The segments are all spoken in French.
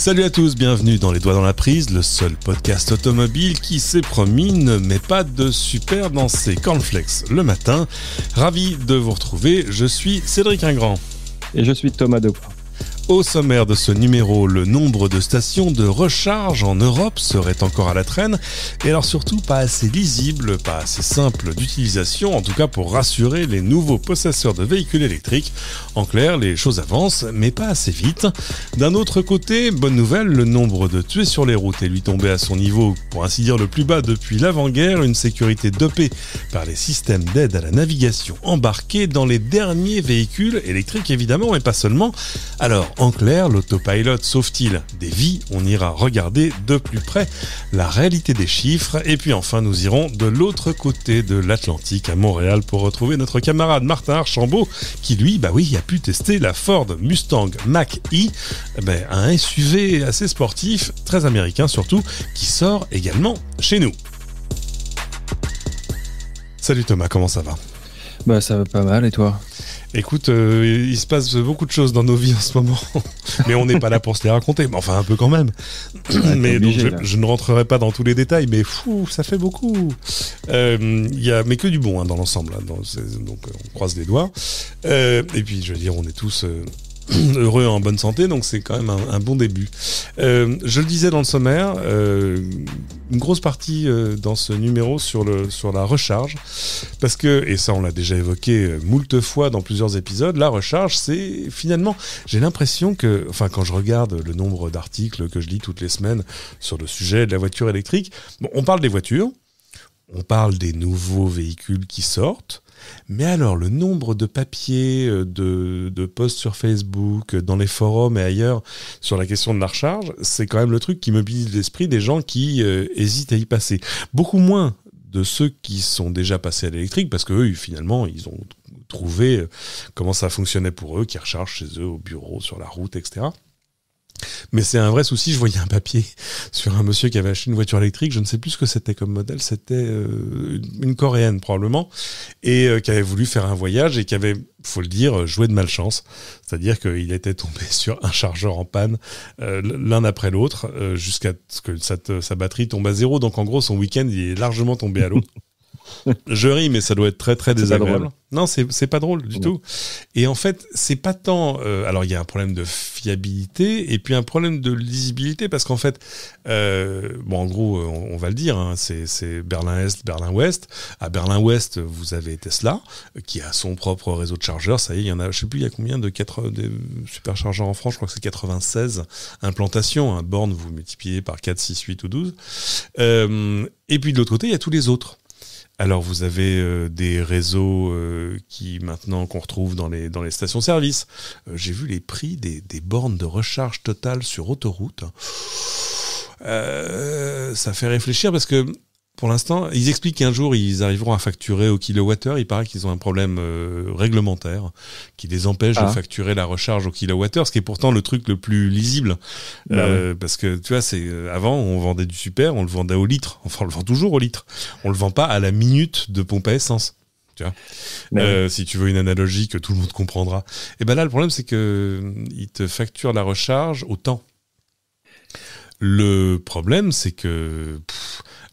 Salut à tous, bienvenue dans Les Doigts dans la Prise, le seul podcast automobile qui s'est promis ne met pas de super dans ses cornflakes le matin. Ravi de vous retrouver, je suis Cédric Ingrand. Et je suis Thomas Dupont. Au sommaire de ce numéro, le nombre de stations de recharge en Europe serait encore à la traîne, et alors surtout pas assez lisible, pas assez simple d'utilisation, en tout cas pour rassurer les nouveaux possesseurs de véhicules électriques. En clair, les choses avancent, mais pas assez vite. D'un autre côté, bonne nouvelle, le nombre de tués sur les routes est lui tombé à son niveau, pour ainsi dire le plus bas depuis l'avant-guerre, une sécurité dopée par les systèmes d'aide à la navigation embarqués dans les derniers véhicules électriques évidemment, mais pas seulement. Alors, en clair, l'autopilote sauve-t-il des vies On ira regarder de plus près la réalité des chiffres. Et puis enfin, nous irons de l'autre côté de l'Atlantique à Montréal pour retrouver notre camarade Martin Archambault qui, lui, bah oui, a pu tester la Ford Mustang Mach-E, eh ben, un SUV assez sportif, très américain surtout, qui sort également chez nous. Salut Thomas, comment ça va Bah ça va pas mal et toi Écoute, euh, il se passe beaucoup de choses dans nos vies en ce moment, mais on n'est pas là pour se les raconter, mais enfin un peu quand même. mais je, ne rentrerai pas dans tous les détails, mais fou, ça fait beaucoup. Euh, a, mais que du bon hein, dans l'ensemble, hein, donc euh, on croise les doigts. Euh, et puis, je veux dire, on est tous heureux en bonne santé, donc c'est quand même un, bon début. Euh, je le disais dans le sommaire, euh, une grosse partie euh, dans ce numéro sur, le, sur la recharge, parce que, et ça on l'a déjà évoqué euh, moult fois dans plusieurs épisodes, la recharge c'est finalement, j'ai l'impression que, enfin quand je regarde le nombre d'articles que je lis toutes les semaines sur le sujet de la voiture électrique, on parle des voitures, on parle des nouveaux véhicules qui sortent, mais alors, le nombre de papiers, euh, de, de posts sur Facebook, euh, dans les forums et ailleurs sur la question de la recharge, c'est quand même le truc qui mobilise l'esprit des gens qui euh, hésitent à y passer. Beaucoup moins de ceux qui sont déjà passés à l'électrique, parce que eux, finalement, ils ont trouvé comment ça fonctionnait pour eux, qui rechargent chez eux, au bureau, sur la route, etc. Mais c'est un vrai souci. Je voyais un papier sur un monsieur qui avait acheté une voiture électrique. Je ne sais plus ce que c'était comme modèle. C'était euh, une coréenne probablement et euh, qui avait voulu faire un voyage et qui avait, faut le dire, joué de malchance. C'est-à-dire qu'il était tombé sur un chargeur en panne euh, l'un après l'autre jusqu'à ce que sa, sa batterie tombe à zéro. Donc en gros, son week-end il est largement tombé à l'eau. Je ris, mais ça doit être très très désagréable. Non, c'est pas drôle du tout. Et en fait, c'est pas tant. Euh, alors, il y a un problème de fiabilité et puis un problème de lisibilité parce qu'en fait, euh, bon, en gros, euh, on, va le dire, hein, c'est Berlin-Est, Berlin-Ouest. À Berlin-Ouest, vous avez Tesla qui a son propre réseau de chargeurs. Ça y est, il y en a, je sais plus, il y a combien de superchargeurs en France Je crois que c'est 96 implantations. un hein, borne, vous multipliez par 4, 6, 8 ou 12. et puis de l'autre côté, il y a tous les autres. Alors vous avez euh, des réseaux euh, qui maintenant qu'on retrouve dans les, dans les stations-service. Euh, j'ai vu les prix des, des, bornes de recharge totale sur autoroute. ça fait réfléchir parce que pour l'instant, ils expliquent qu'un jour, ils arriveront à facturer au kilowattheure. Il paraît qu'ils ont un problème euh, réglementaire qui les empêche de ah. facturer la recharge au kilowattheure, ce qui est pourtant le truc le plus lisible. Bah euh, parce que, tu vois, c'est euh, avant, on vendait du super, on le vendait au litre. Enfin, on le vend toujours au litre. On le vend pas à la minute de pompe à essence. Tu vois Si tu veux une analogie que tout le monde comprendra. Et ben là, le problème, c'est qu'ils te facturent la recharge au temps. Le problème, c'est que...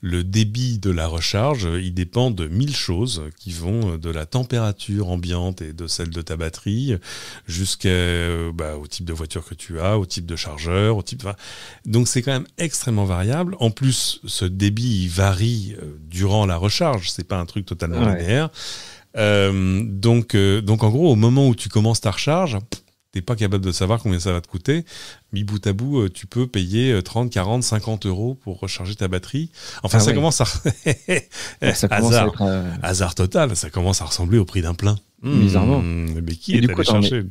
Le débit de la recharge, il dépend de mille choses qui vont euh, de la température ambiante et de celle de ta batterie jusqu'au euh, bah, type de voiture que tu as, au type de chargeur, au type. donc c'est quand même extrêmement variable. En plus, ce débit il varie euh, durant la recharge. C'est pas un truc totalement linéaire. donc, donc en gros, au moment où tu commences ta recharge, t'es pas capable de savoir combien ça va te coûter mis bout à bout, euh, tu peux payer 30, 40, 50 euros pour recharger ta batterie. Enfin, ah ça, commence à... hasard. Euh, hasard total, ça commence à ressembler au prix d'un plein. Hmm, Bizarrement. mais qui est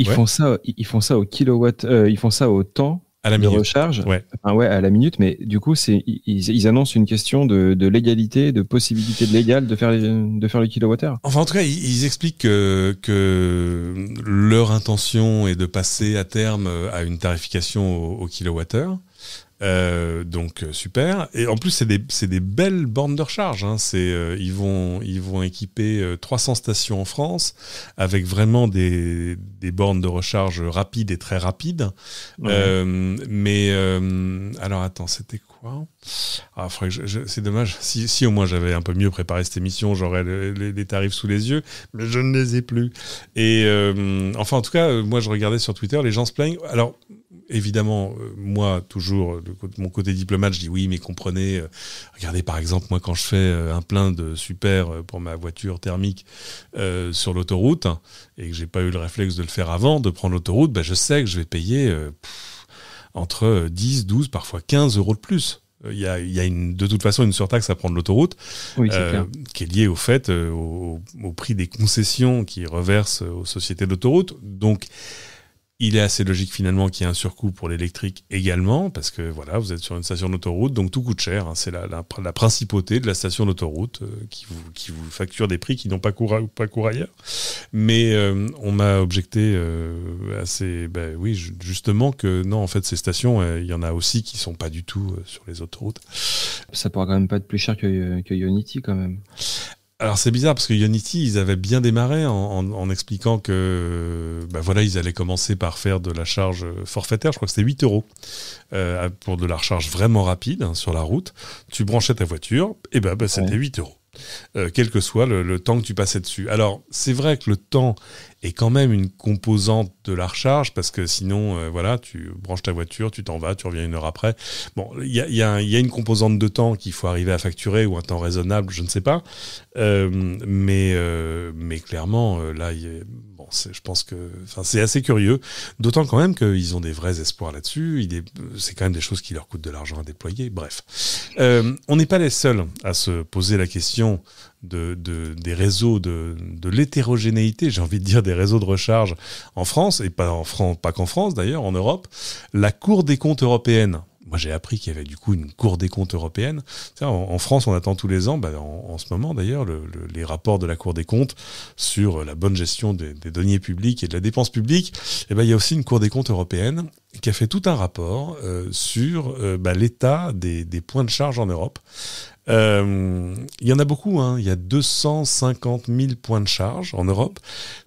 ils, font ça, ils font ça au kilowatt, euh, ils font ça au temps à la minute. ouais. à la minute, mais du coup, c'est ils, annoncent une question de, de légalité, de possibilité légale de faire les, de faire le kilowattheure. Enfin, en tout cas, ils, expliquent que, leur intention est de passer à terme euh, à une tarification au, au kilowattheure. Euh, donc euh, super. Et en plus, c'est des, des, belles bornes de recharge. Hein. Euh, ils, vont, ils vont équiper 300 stations en France avec vraiment des, des, bornes de recharge rapides et très rapides. mais alors attends, c'était quoi ah, C'est dommage. Si, si, au moins j'avais un peu mieux préparé cette émission, j'aurais les, les, tarifs sous les yeux, mais je ne les ai plus. Et enfin, en tout cas, moi je regardais sur Twitter, les gens se plaignent. Alors évidemment, euh, moi, toujours, de mon côté diplomate, je dis oui, mais comprenez. Euh, regardez, par exemple, moi, quand je fais euh, un plein de super pour ma voiture thermique sur l'autoroute et que j'ai pas eu le réflexe de le faire avant, de prendre l'autoroute, ben, je sais que je vais payer entre 10, 12, parfois 15 euros de plus. Il y a, une, de toute façon une surtaxe à prendre l'autoroute, qui est liée au fait, au, prix des concessions qui reversent aux sociétés d'autoroute. Donc, il est assez logique finalement qu'il y ait un surcoût pour l'électrique également, parce que voilà, vous êtes sur une station d'autoroute, donc tout coûte cher. Hein. C'est la, principauté de la station d'autoroute euh, qui, vous, facture des prix qui n'ont pas cours, pas cours ailleurs. Mais euh, on m'a objecté euh, assez, ben oui, justement que non, en fait, ces stations, euh, il y en a aussi qui sont pas du tout sur les autoroutes. Ça pourra quand même pas être plus cher que, que Unity quand même. Alors c'est bizarre parce que Unity, ils avaient bien démarré en, en, expliquant que bah, voilà, ils allaient commencer par faire de la charge euh, forfaitaire, je crois que c'était 8 euros, euh, pour de la recharge vraiment rapide hein, sur la route. Tu branchais ta voiture, et ben c'était 8 euros. Euh, quel que soit le, temps que tu passais dessus. Alors, c'est vrai que le temps est quand même une composante de la recharge, parce que sinon, euh, voilà, tu branches ta voiture, tu t'en vas, tu reviens une heure après. Bon, il y a, une composante de temps qu'il faut arriver à facturer, ou un temps raisonnable, je ne sais pas. Euh, mais, clairement, là, il y a, je pense que c'est assez curieux, d'autant quand même qu'ils ont des vrais espoirs là-dessus, c'est quand même des choses qui leur coûtent de l'argent à déployer, bref. Euh, on n'est pas les seuls à se poser la question des réseaux, de, l'hétérogénéité, j'ai envie de dire, des réseaux de recharge en France, et pas qu'en France d'ailleurs, en Europe. La Cour des comptes européenne, moi j'ai appris qu'il y avait du coup une Cour des comptes européenne. En, France, on attend tous les ans, bah, en, ce moment d'ailleurs, les rapports de la Cour des comptes sur euh, la bonne gestion des, deniers publics et de la dépense publique. Et eh ben, il y a aussi une Cour des comptes européenne qui a fait tout un rapport euh, sur euh, bah, l'état des, points de charge en Europe, euh, il y en a beaucoup, hein. il y a 250 000 points de charge en Europe.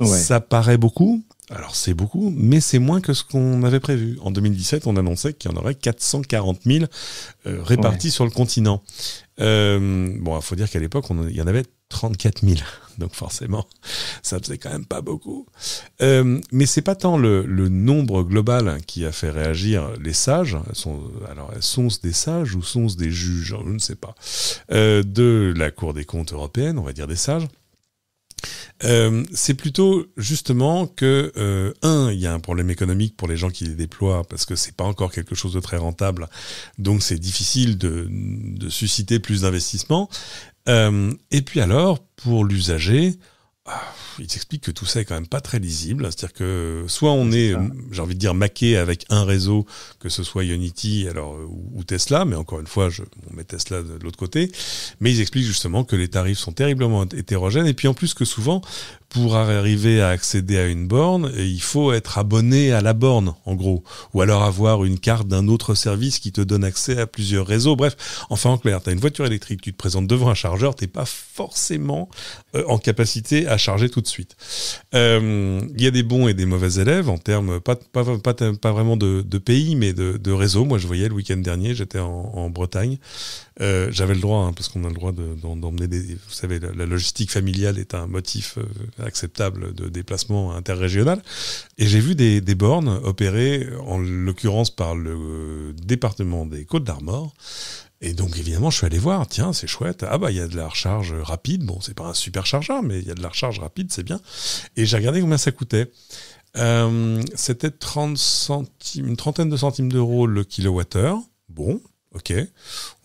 Ça paraît beaucoup, alors c'est beaucoup, mais c'est moins que ce qu'on avait prévu. En 2017, on annonçait qu'il y en aurait 440 000 euh, répartis sur le continent. Euh, bon, il faut dire qu'à l'époque, il y en avait 34 000. Donc forcément, ça faisait quand même pas beaucoup. Euh, mais c'est pas tant le, nombre global qui a fait réagir les sages. Sont, alors, sont-ce des sages ou sont-ce des juges Je ne sais pas. Euh, de la Cour des comptes européenne, on va dire des sages. Euh, c'est plutôt justement que euh, un, il y a un problème économique pour les gens qui les déploient parce que c'est pas encore quelque chose de très rentable, donc c'est difficile de, susciter plus d'investissement. Euh, et puis alors, pour l'usager, ah, il s'explique que tout ça est quand même pas très lisible. C'est-à-dire que soit on est, hum, j'ai envie de dire, maqué avec un réseau, que ce soit Unity alors, euh, ou, Tesla, mais encore une fois, je, on met Tesla de l'autre côté. Mais ils expliquent justement que les tarifs sont terriblement hétérogènes et puis en plus que souvent, pour arriver à accéder à une borne, il faut être abonné à la borne, en gros, ou alors avoir une carte d'un autre service qui te donne accès à plusieurs réseaux. Bref, enfin en clair, tu as une voiture électrique, tu te présentes devant un chargeur, t'es pas forcément euh, en capacité à charger tout de suite. Euh, il y a des bons et des mauvais élèves en termes pas vraiment de, pays, mais de, réseaux. réseau. Moi, je voyais le week-end dernier, j'étais en Bretagne. Euh, j'avais le droit, hein, parce qu'on a le droit d'emmener des. Vous savez, la, logistique familiale est un motif euh, acceptable de déplacement interrégional. Et j'ai vu des, bornes opérées, en l'occurrence par le euh, département des Côtes d'Armor. Et donc évidemment, je suis allé voir, tiens, c'est chouette, ah bah il y a de la recharge rapide, bon, c'est pas un super chargeur, mais il y a de la recharge rapide, c'est bien. Et j'ai regardé combien ça coûtait. C'était 30 centimes, une trentaine de centimes d'euros le kilowattheure. Bon, Ok,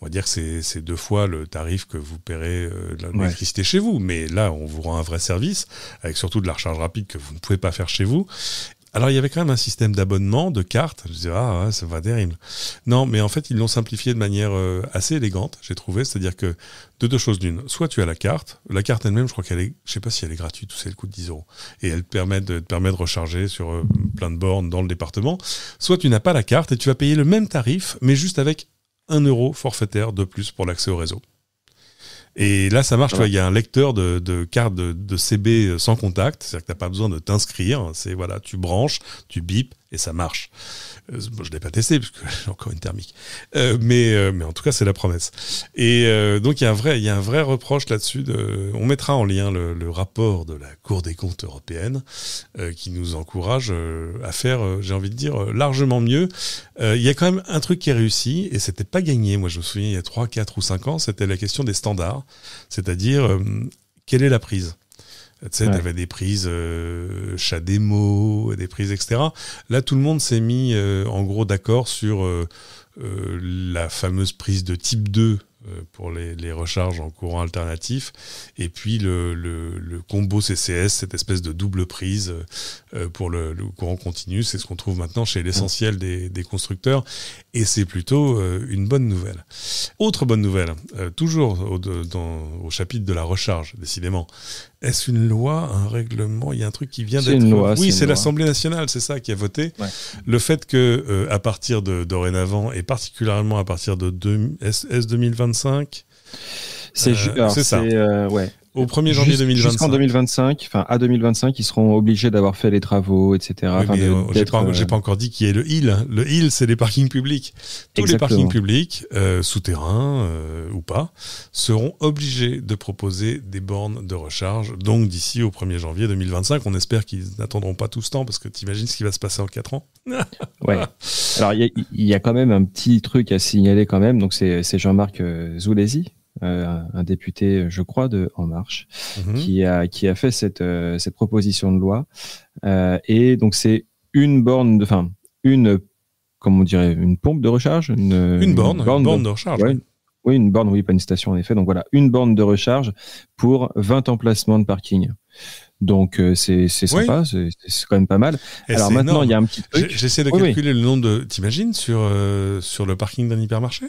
on va dire que c'est deux fois le tarif que vous paierez euh, de l'électricité chez vous, mais là on vous rend un vrai service, avec surtout de la recharge rapide que vous ne pouvez pas faire chez vous. Alors il y avait quand même un système d'abonnement, de cartes, je disais ah ouais, va terrible. Non, mais en fait ils l'ont simplifié de manière euh, assez élégante, j'ai trouvé, c'est-à-dire que de deux choses d'une, soit tu as la carte, la carte elle-même je crois qu'elle est, je sais pas si elle est gratuite ou si elle coûte 10 euros, et elle te permet de, te de recharger sur euh, plein de bornes dans le département, soit tu n'as pas la carte et tu vas payer le même tarif, mais juste avec 1 euro forfaitaire de plus pour l'accès au réseau. Et là, ça marche, il y a un lecteur de, de carte de, CB sans contact, c'est-à-dire que tu n'as pas besoin de t'inscrire, c'est voilà, tu branches, tu bipes, et ça marche. Euh, je ne l'ai pas testé parce que j'ai encore une thermique. Euh, mais, euh, mais en tout cas, c'est la promesse. Et euh, donc, il y a un vrai, il y a un vrai reproche là-dessus. De, on mettra en lien le, rapport de la Cour des comptes européenne qui nous encourage à faire, j'ai envie de dire, largement mieux. Il y a quand même un truc qui est réussi et c'était pas gagné. Moi, je me souviens, il y a 3, 4 ou 5 ans, c'était la question des standards. C'est-à-dire, quelle est la prise tu sais, ouais. des prises euh, chat des prises, etc. Là, tout le monde s'est mis euh, en gros d'accord sur euh, euh, la fameuse prise de type 2 pour les, les, recharges en courant alternatif, et puis le, le, le, combo CCS, cette espèce de double prise pour le, courant continu, c'est ce qu'on trouve maintenant chez l'essentiel des, des, constructeurs, et c'est plutôt une bonne nouvelle. Autre bonne nouvelle, toujours au, dans, au chapitre de la recharge, décidément, est-ce une loi, un règlement Il y a un truc qui vient d'être. Oui, c'est l'Assemblée nationale, c'est ça qui a voté. Le fait que, euh, à partir de dorénavant, et particulièrement à partir de S, 2025, euh, c'est ça. Euh, ouais. Au 1er janvier 2025. enfin à 2025, ils seront obligés d'avoir fait les travaux, etc. Euh, j'ai euh, pas, encore dit qui est le hill. Hein. Le hill, c'est les parkings publics. Tous les parkings publics, euh, souterrains ou pas, seront obligés de proposer des bornes de recharge. Donc d'ici au 1er janvier 2025, on espère qu'ils n'attendront pas tout ce temps parce que tu imagines ce qui va se passer en 4 ans. ouais. Alors il y, a quand même un petit truc à signaler quand même. Donc c'est Jean-Marc Zoulesi, euh, un député, je crois, de En Marche, mhm. qui, a, qui a fait cette, euh, proposition de loi. Euh, et donc, c'est une borne, enfin, une, comment on dirait, une pompe de recharge Une, borne, borne, de, recharge. oui, une borne, oui, pas une station en effet. Donc voilà, une borne de recharge pour 20 emplacements de parking. Donc c'est sympa, c'est quand même pas mal. Alors maintenant, il y a un petit J'essaie de calculer le nombre de. T'imagines sur, sur le parking d'un hypermarché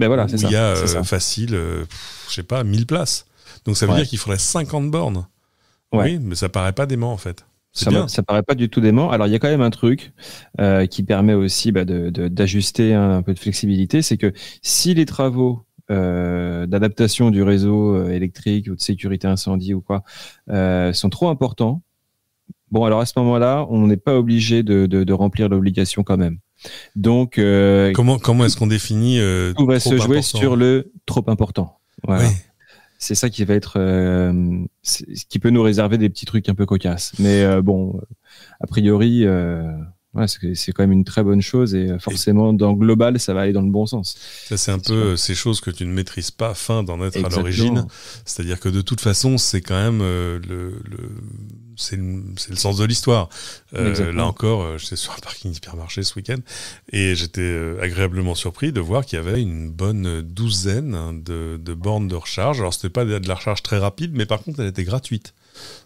ben il y a euh, facile, euh, je sais pas, 1000 places. Donc ça veut dire qu'il faudrait 50 bornes. Oui, mais ça paraît pas dément en fait. Ça, paraît pas du tout dément. Alors il y a quand même un truc euh, qui permet aussi bah, d'ajuster un, peu de flexibilité, c'est que si les travaux d'adaptation du réseau électrique ou de sécurité incendie ou quoi sont trop importants, bon alors à ce moment-là, on n'est pas obligé de remplir l'obligation quand même. Donc euh, comment comment est-ce qu'on définit euh, Tout va se jouer sur le trop important. C'est ça qui va être euh, ce qui peut nous réserver des petits trucs un peu cocasses. Mais euh, bon, a priori c'est quand même une très bonne chose et euh, forcément, dans global, ça va aller dans le bon sens. c'est un peu euh, ces choses que tu ne maîtrises pas afin d'en être à l'origine. C'est-à-dire que de toute façon, c'est quand même euh, le, c'est le, sens de l'histoire. là encore, j'étais sur un parking hypermarché ce week-end et j'étais agréablement surpris de voir qu'il y avait une bonne douzaine de, bornes de recharge. Alors, c'était pas de la recharge très rapide, mais par contre, elle était gratuite.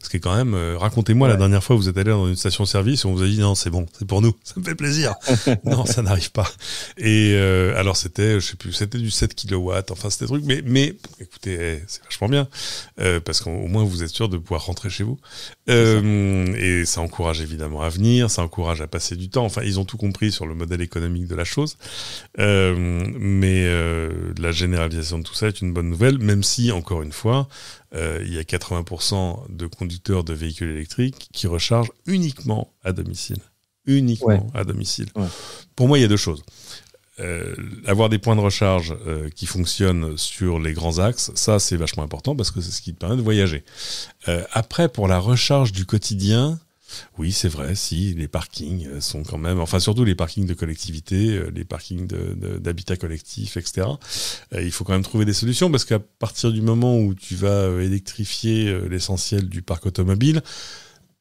Ce qui est quand même, euh, racontez-moi la dernière fois vous êtes allé dans une station-service et on vous a dit non, c'est bon, c'est pour nous, ça me fait plaisir. non, ça n'arrive pas. Et euh, alors c'était, je sais plus, c'était du 7 kW, enfin c'était truc, mais, mais écoutez, eh, c'est vachement bien euh, parce qu'au moins vous êtes sûr de pouvoir rentrer chez vous. et ça encourage évidemment à venir, ça encourage à passer du temps. Enfin, ils ont tout compris sur le modèle économique de la chose, mais la généralisation de tout ça est une bonne nouvelle, même si encore une fois, euh, il y a 80% de conducteurs de véhicules électriques qui rechargent uniquement à domicile. Uniquement à domicile. Pour moi, il y a deux choses. Euh, avoir des points de recharge euh, qui fonctionnent sur les grands axes, ça c'est vachement important parce que c'est ce qui te permet de voyager. après, pour la recharge du quotidien, oui, c'est vrai, si, les parkings euh, sont quand même, enfin surtout les parkings de collectivité, euh, les parkings d'habitat collectif, etc. Euh, il faut quand même trouver des solutions parce qu'à partir du moment où tu vas électrifier l'essentiel du parc automobile,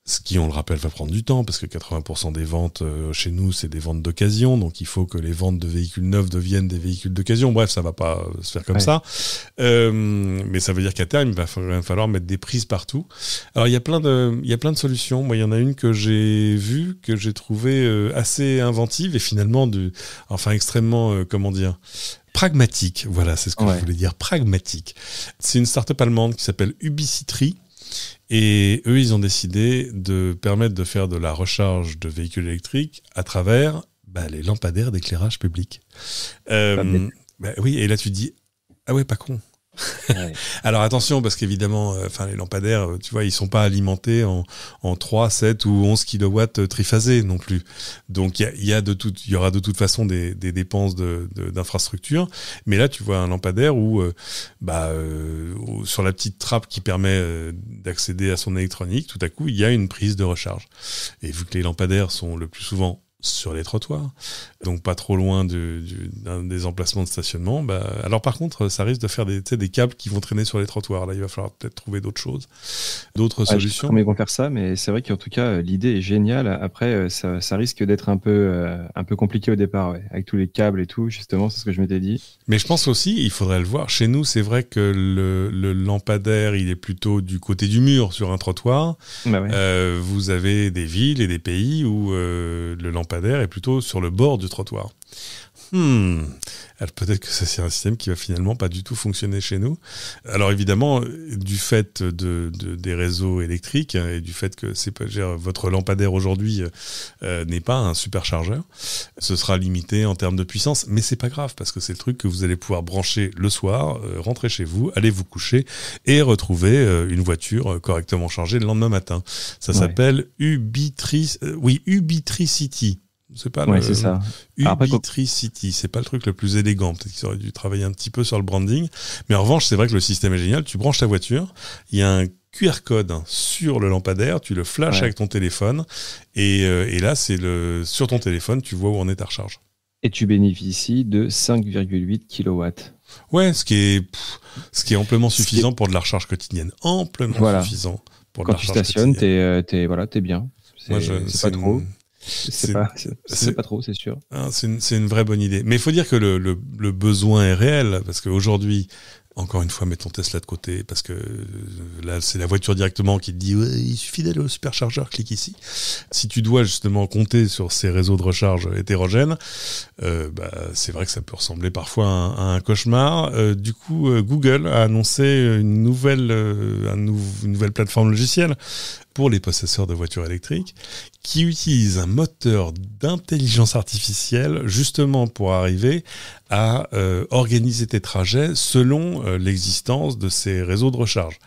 ce qui, on le rappelle, va prendre du temps, parce que 80% des ventes euh, chez nous, c'est des ventes d'occasion, donc il faut que les ventes de véhicules neufs deviennent des véhicules d'occasion. Bref, ça va pas euh, se faire comme ça. Euh, mais ça veut dire qu'à terme, il va falloir mettre des prises partout. Alors, il y a plein de, il y a plein de solutions. Moi, il y en a une que j'ai vue, que j'ai trouvée assez inventive et finalement, du, enfin, extrêmement, comment dire, pragmatique. Voilà, c'est ce que voulait je voulais dire, pragmatique. C'est une start-up allemande qui s'appelle Ubicitry. Et eux, ils ont décidé de permettre de faire de la recharge de véhicules électriques à travers bah, les lampadaires d'éclairage public. Euh, bah oui, et là tu dis, ah ouais, pas con. Alors attention, parce qu'évidemment, euh, enfin les lampadaires, euh, tu vois, ils sont pas alimentés en, en 3, 7 ou 11 kW euh, triphasés non plus. Donc il y, a de toute, il y aura de toute façon des, dépenses d'infrastructure. Mais là, tu vois un lampadaire où, bah, sur la petite trappe qui permet d'accéder à son électronique, tout à coup, il y a une prise de recharge. Et vu que les lampadaires sont le plus souvent sur les trottoirs, donc pas trop loin du, des emplacements de stationnement. Bah, alors par contre, ça risque de faire des, des, câbles qui vont traîner sur les trottoirs. Là, il va falloir peut-être trouver d'autres choses, d'autres solutions. Ah, je sais vont faire ça, mais c'est vrai qu'en tout cas, euh, l'idée est géniale. Après, euh, ça, risque d'être un peu, euh, un peu compliqué au départ, avec tous les câbles et tout, justement, c'est ce que je m'étais dit. Mais je pense aussi, il faudrait le voir. Chez nous, c'est vrai que le, lampadaire, il est plutôt du côté du mur sur un trottoir. Bah vous avez des villes et des pays où le lampadaire est plutôt sur le bord du trottoir. Hmm. peut-être que ça c'est un système qui va finalement pas du tout fonctionner chez nous. Alors évidemment, du fait de, des réseaux électriques hein, et du fait que c'est votre lampadaire aujourd'hui euh, euh, n'est pas un superchargeur, ce sera limité en termes de puissance, mais c'est pas grave parce que c'est le truc que vous allez pouvoir brancher le soir, euh, rentrer chez vous, aller vous coucher et retrouver une voiture correctement chargée le lendemain matin. Ça s'appelle Ubitri, oui Ubitricity. C'est pas le, ça. c'est pas le truc le plus élégant. Peut-être qu'ils auraient dû travailler un petit peu sur le branding. Mais en revanche, c'est vrai que le système est génial. Tu branches ta voiture, il y a un QR code sur le lampadaire, tu le flashes avec ton téléphone, euh, et, là, c'est le sur ton téléphone, tu vois où en est ta recharge. Et tu bénéficies de 5,8 kilowatts. Ouais, ce qui est, ce qui est amplement suffisant pour de la recharge quotidienne. Amplement suffisant pour la recharge quotidienne. Quand tu stationnes, t'es euh, es, voilà, bien. C'est pas trop. C'est pas, pas trop, c'est sûr. C'est une, vraie bonne idée. Mais il faut dire que le, besoin est réel, parce qu'aujourd'hui, encore une fois, mettons Tesla de côté, parce que euh, là, c'est la voiture directement qui te dit il suffit d'aller au superchargeur, clique ici. Si tu dois justement compter sur ces réseaux de recharge hétérogènes, euh, bah, c'est vrai que ça peut ressembler parfois à un, cauchemar. Euh, du coup, Google a annoncé une nouvelle plateforme logicielle pour les possesseurs de voitures électriques, qui utilisent un moteur d'intelligence artificielle justement pour arriver à euh, organiser tes trajets selon euh, l'existence de ces réseaux de recharge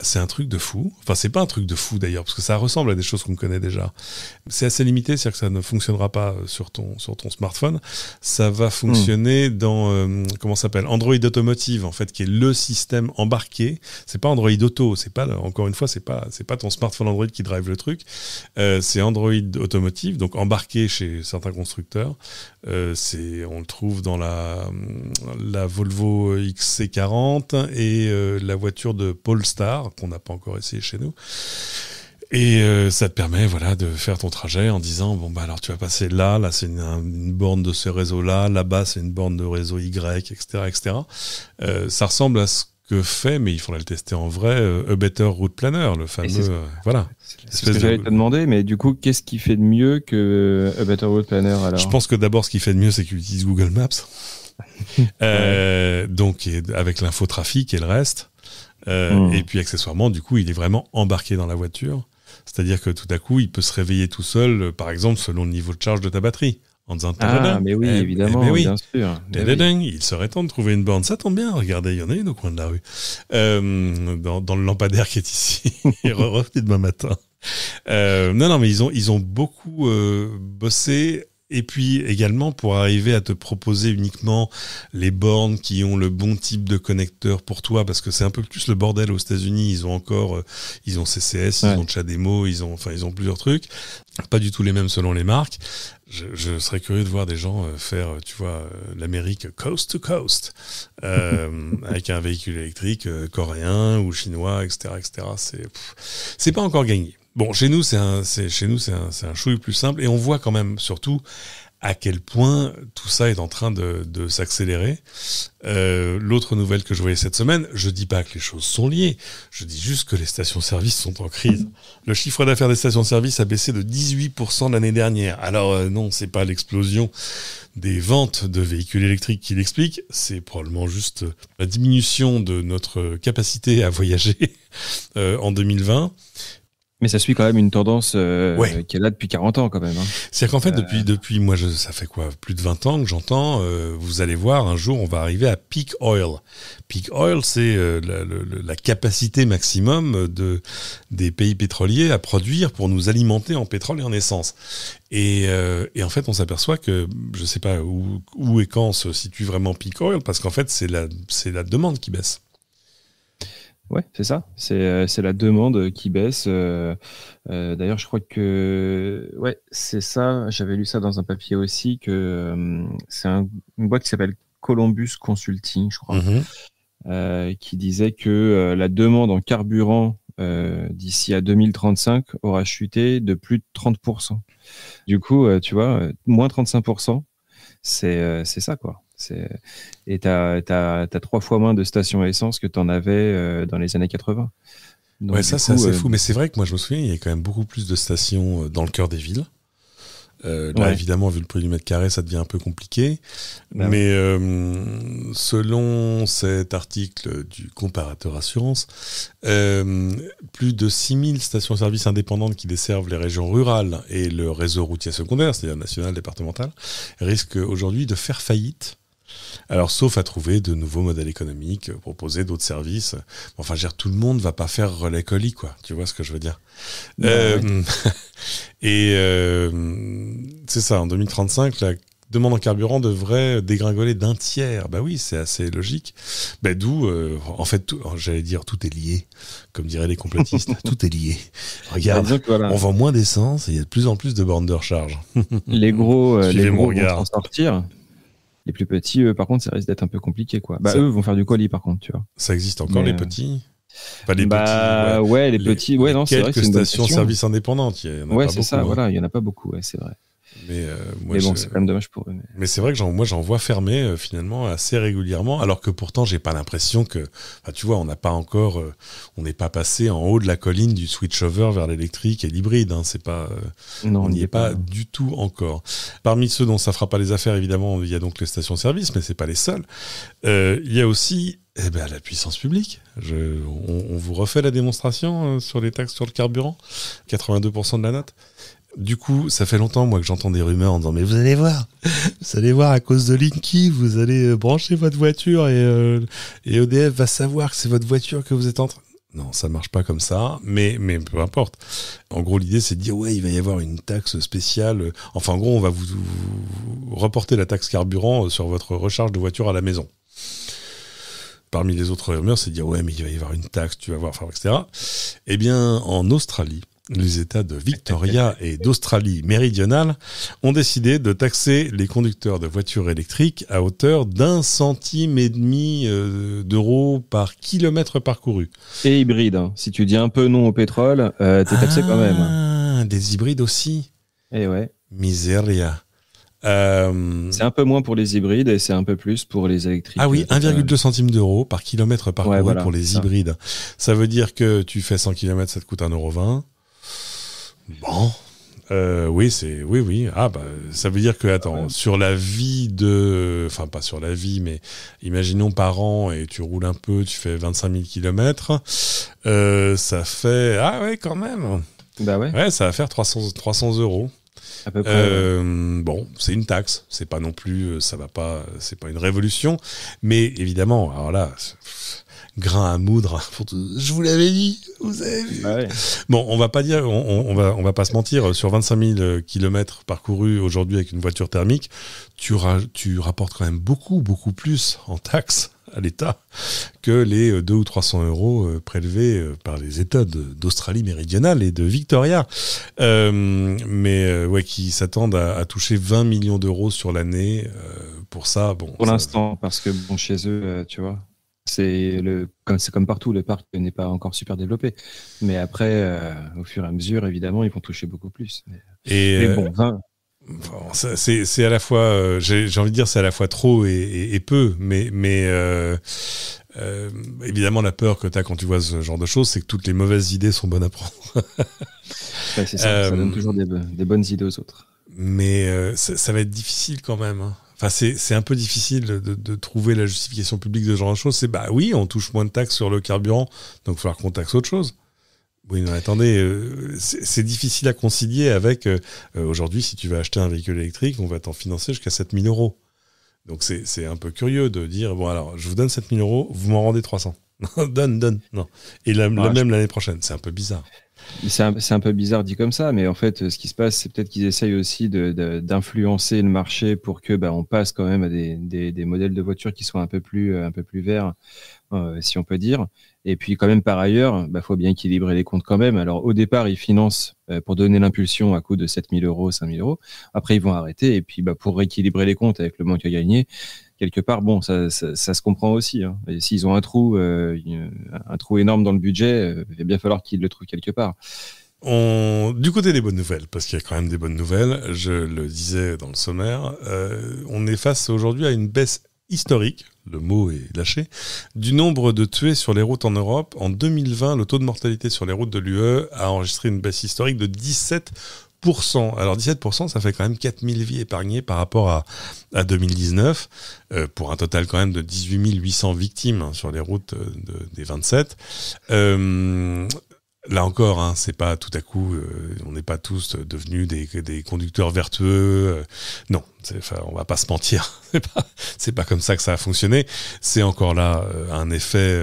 c'est un truc de fou. Enfin, c'est pas un truc de fou d'ailleurs, parce que ça ressemble à des choses qu'on connaît déjà. C'est assez limité, c'est-à-dire que ça ne fonctionnera pas euh, sur ton, sur ton smartphone. Ça va hmm. fonctionner dans, euh, comment s'appelle Android Automotive, en fait, qui est le système embarqué. C'est pas Android Auto, c'est pas, encore une fois, c'est pas, c'est pas ton smartphone Android qui drive le truc. Euh, c'est Android Automotive, donc embarqué chez certains constructeurs. Euh, c'est, on le trouve dans la, la Volvo XC40 et la voiture de Polestar qu'on n'a pas encore essayé chez nous. Et euh, ça te permet voilà de faire ton trajet en disant bon bah alors tu vas passer là, là c'est une, borne de ce réseau là, là-bas c'est une borne de réseau Y, etc. etc. Euh, ça ressemble à ce que fait, mais il faudrait le tester en vrai, euh, A Better Route Planner, le fameux. voilà. C'est ce que j'allais demander, mais du coup, qu'est-ce qui fait de mieux que A Better Route Planner alors Je pense que d'abord, ce qui fait de mieux, c'est qu'il utilise Google Maps. donc, avec trafic et le reste. Euh, hmm. Et puis accessoirement, du coup, il est vraiment embarqué dans la voiture. C'est-à-dire que tout à coup, il peut se réveiller tout seul, euh, par exemple, selon le niveau de charge de ta batterie. En disant Ah, mais oui, eh, évidemment, eh ben bien sûr. Il serait temps de trouver une borne. Ça tombe bien, regardez, il y en a une au coin de la rue. Euh, dans, le lampadaire qui est ici. Revenez demain matin. non, non, mais ils ont, ils ont beaucoup bossé et puis également pour arriver à te proposer uniquement les bornes qui ont le bon type de connecteur pour toi, parce que c'est un peu plus le bordel aux États-Unis. Ils ont encore, euh, ils ont CCS, ils ont Chademo, ils ont, enfin, ils ont plusieurs trucs. Pas du tout les mêmes selon les marques. Je, je, serais curieux de voir des gens euh, faire, tu vois, euh, l'Amérique coast to coast avec un véhicule électrique coréen ou chinois, etc., etc. C'est, c'est pas encore gagné. Bon, chez nous, c'est un, chez nous, c'est un, un plus simple, et on voit quand même surtout à quel point tout ça est en train de, s'accélérer. Euh, l'autre nouvelle que je voyais cette semaine, je dis pas que les choses sont liées, je dis juste que les stations-service sont en crise. Le chiffre d'affaires des stations-service a baissé de 18% l'année dernière. Alors non, euh, non, c'est pas l'explosion des ventes de véhicules électriques qui l'explique, c'est probablement juste euh, la diminution de notre capacité à voyager en 2020. Mais ça suit quand même une tendance euh, qui est là depuis 40 ans quand même. Hein. C'est-à-dire qu'en fait, euh. depuis, depuis moi, je, ça fait quoi Plus de 20 ans que j'entends, euh, vous allez voir, un jour, on va arriver à peak oil. Peak oil, c'est la, capacité maximum de, des pays pétroliers à produire pour nous alimenter en pétrole et en essence. Et, en fait, on s'aperçoit que, je ne sais pas où, où et quand se situe vraiment peak oil, parce qu'en fait, c'est la, la demande qui baisse. Ouais, c'est ça. Euh, c'est la demande qui baisse. Euh, euh, d'ailleurs, je crois que ouais, c'est ça. J'avais lu ça dans un papier aussi que c'est une boîte qui s'appelle Columbus Consulting, je crois, mhm. qui disait que la demande en carburant d'ici à 2035 aura chuté de plus de 30%. Du coup, tu vois, moins 35%, c'est ça quoi. Et tu as, trois fois moins de stations à essence que tu en avais euh, dans les années 80. ça c'est euh, fou, mais c'est vrai que moi je me souviens, il y a quand même beaucoup plus de stations euh, dans le cœur des villes. là, évidemment, vu le prix du mètre carré, ça devient un peu compliqué. Ben mais selon cet article du comparateur assurance, plus de 6000 stations-service indépendantes qui desservent les régions rurales et le réseau routier secondaire, c'est-à-dire national, départemental, risquent aujourd'hui de faire faillite alors, sauf à trouver de nouveaux modèles économiques, euh, proposer d'autres services. Enfin, je veux tout le monde va pas faire relais colis, quoi. Tu vois ce que je veux dire bah euh, Et euh, c'est ça, en 2035, la demande en carburant devrait dégringoler d'un tiers. Bah oui, c'est assez logique. Bah, D'où, en fait, oh, j'allais dire, tout est lié, comme diraient les complotistes. tout est lié. Regarde, bah on vend moins d'essence et il y a de plus en plus de bornes de recharge. les gros, les gros vont s'en sortir. Les plus petits, par contre, ça risque d'être un peu compliqué, quoi. Bah, eux vont faire du colis, par contre, tu vois. Ça existe encore, les euh, petits pas bah, les petits, ouais. les, petits, ouais, non, c'est vrai. Quelques stations-service indépendantes. ouais, c'est ça, hein. voilà, il y en a pas beaucoup, ouais, c'est vrai. Euh, mais, bon, c'est quand même dommage pour eux. Mais, c'est vrai que moi, j'en vois fermer euh, finalement assez régulièrement, alors que pourtant, j'ai pas l'impression que. tu vois, on n'a pas encore. Euh, on n'est pas passé en haut de la colline du switchover vers l'électrique et l'hybride. Hein, c'est pas. on n'y est pas, du tout encore. Parmi ceux dont ça fera pas les affaires, évidemment, il y a donc les stations-service, mais c'est pas les seuls. Il y a aussi eh ben, la puissance publique. on, vous refait la démonstration sur les taxes sur le carburant, 82% de la note. Du coup, ça fait longtemps moi que j'entends des rumeurs en disant mais vous allez voir, vous allez voir à cause de Linky, vous allez euh, brancher votre voiture et, euh, et EDF va savoir que c'est votre voiture que vous êtes en train. Non, ça marche pas comme ça, mais, mais peu importe. En gros, l'idée, c'est de dire, ouais, il va y avoir une taxe spéciale. Enfin, en gros, on va vous, reporter la taxe carburant euh, sur votre recharge de voiture à la maison parmi les autres rumeurs, c'est de dire ouais, mais il va y avoir une taxe, tu vas voir, etc. Eh bien, en Australie, les États de Victoria et d'Australie méridionale ont décidé de taxer les conducteurs de voitures électriques à hauteur d'un centime et demi euh, d'euros par kilomètre parcouru. Et hybride, hein. si tu dis un peu non au pétrole, tu euh, t'es taxé quand même. Ah, des hybrides aussi. Et eh ouais. Miséria. Euh, c'est un peu moins pour les hybrides et c'est un peu plus pour les électriques. Ah oui, 1,2 centimes d'euros par kilomètre parcouru pour les hybrides. Ça veut dire que tu fais 100 km, ça te coûte 1,20 euro. Bon. Euh, oui, c'est oui, oui. Ah bah, ça veut dire que attends, sur la vie de, enfin pas sur la vie, mais imaginons par an et tu roules un peu, tu fais 25 000 kilomètres, euh, ça fait ah ouais quand même. Bah ouais. Ouais, ça va faire 300 300 euros. À peu euh, Bon, c'est une taxe. C'est pas non plus, ça va pas, c'est pas une révolution, mais évidemment, alors là grain à moudre. Je vous l'avais dit, vous avez vu. Ah bon, on va pas dire, on, va, on va pas se mentir. Sur 25 000 kilomètres parcourus aujourd'hui avec une voiture thermique, tu, rapportes quand même beaucoup, beaucoup plus en taxes à l'État que les 2 euh, ou 300 euros euh, prélevés euh, par les États d'Australie méridionale et de Victoria, mais ouais, qui s'attendent à, toucher 20 millions d'euros sur l'année. pour ça, bon. Pour l'instant, parce que bon, chez eux, tu vois, c'est comme comme partout, le parc n'est pas encore super développé. Mais après, euh, au fur et à mesure, évidemment, ils vont toucher beaucoup plus. et euh, bon, c'est à la fois, euh, j'ai envie de dire, c'est à la fois trop et, peu, mais, évidemment, la peur que tu as quand tu vois ce genre de choses, c'est que toutes les mauvaises idées sont bonnes à prendre. c'est ça, ça donne toujours des, bonnes idées aux autres. Mais ça, va être difficile quand même. Hein. Enfin, c'est un peu difficile de, trouver la justification publique de ce genre de choses. C'est bah oui, on touche moins de taxes sur le carburant, donc il va falloir qu'on taxe autre chose. Oui, non, attendez, euh, c'est difficile à concilier avec euh, euh, aujourd'hui, si tu vas acheter un véhicule électrique, on va t'en financer jusqu'à 7000 euros. Donc c'est un peu curieux de dire, bon alors, je vous donne 7000 euros, vous m'en rendez 300 donne, donne. Non. Et la, même l'année prochaine. C'est un peu bizarre. C'est un, peu bizarre dit comme ça, mais en fait, ce qui se passe, c'est peut-être qu'ils essayent aussi d'influencer le marché pour que bah, on passe quand même à des, modèles de voitures qui soient un peu plus, euh, un peu plus verts, euh, si on peut dire. Et puis, quand même, par ailleurs, il bah, faut bien équilibrer les comptes quand même. Alors, au départ, ils financent euh, pour donner l'impulsion à coût de 7000 euros, 5000 euros. Après, ils vont arrêter. Et puis, bah, pour rééquilibrer les comptes avec le manque à gagner, quelque part, bon, ça, ça, se comprend aussi. Hein. s'ils ont un trou, euh, un trou énorme dans le budget, euh, il va bien falloir qu'ils le trouvent quelque part. On... Du côté des bonnes nouvelles, parce qu'il y a quand même des bonnes nouvelles, je le disais dans le sommaire, euh, on est face aujourd'hui à une baisse historique, le mot est lâché, du nombre de tués sur les routes en Europe. En 2020, le taux de mortalité sur les routes de l'UE a enregistré une baisse historique de 17 alors 17%, ça fait quand même 4000 vies épargnées par rapport à, à 2019, euh, pour un total quand même de 18 800 victimes hein, sur les routes euh, des 27. Euh, là encore, hein, c'est pas tout à coup, on n'est pas tous devenus des, des conducteurs vertueux. non, on va pas se mentir, c'est pas, pas comme ça que ça a fonctionné. C'est encore là un effet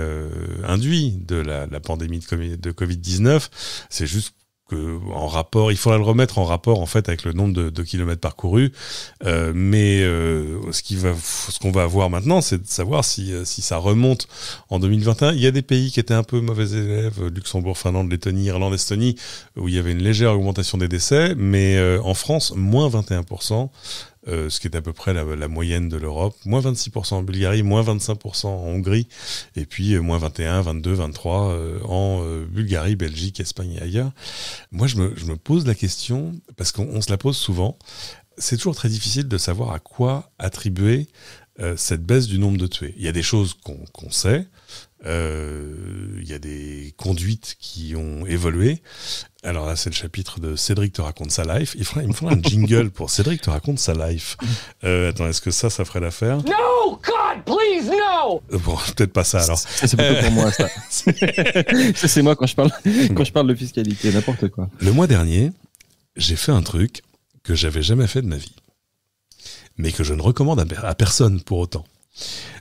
induit de la, pandémie de, de Covid 19. C'est juste que en rapport, il faudra le remettre en rapport en fait avec le nombre de, kilomètres parcourus. Euh, mais euh, ce qui va, ce qu'on va avoir maintenant, c'est de savoir si, euh, ça remonte en 2021. Il y a des pays qui étaient un peu mauvais élèves, Luxembourg, Finlande, Lettonie, Irlande, Estonie, où il y avait une légère augmentation des décès, mais en France, moins 21%. Euh, ce qui est à peu près la, moyenne de l'Europe, moins 26% en Bulgarie, moins 25% en Hongrie, et puis euh, moins 21, 22, 23 en euh, Bulgarie, Belgique, Espagne et ailleurs. Moi, je me, je me pose la question, parce qu'on se la pose souvent, c'est toujours très difficile de savoir à quoi attribuer cette baisse du nombre de tués. Il y a des choses qu'on sait, euh, il y a des conduites qui ont évolué. Alors là, c'est le chapitre de Cédric te raconte sa life. Il, me faudra un jingle pour Cédric te raconte sa life. Euh, attends, est-ce que ça, ça ferait l'affaire No, God, please, no. Bon, peut-être pas ça alors. C'est plutôt pour moi ça. ça c'est moi quand je parle quand je parle de fiscalité, n'importe quoi. Le mois dernier, j'ai fait un truc que j'avais jamais fait de ma vie, mais que je ne recommande à personne pour autant.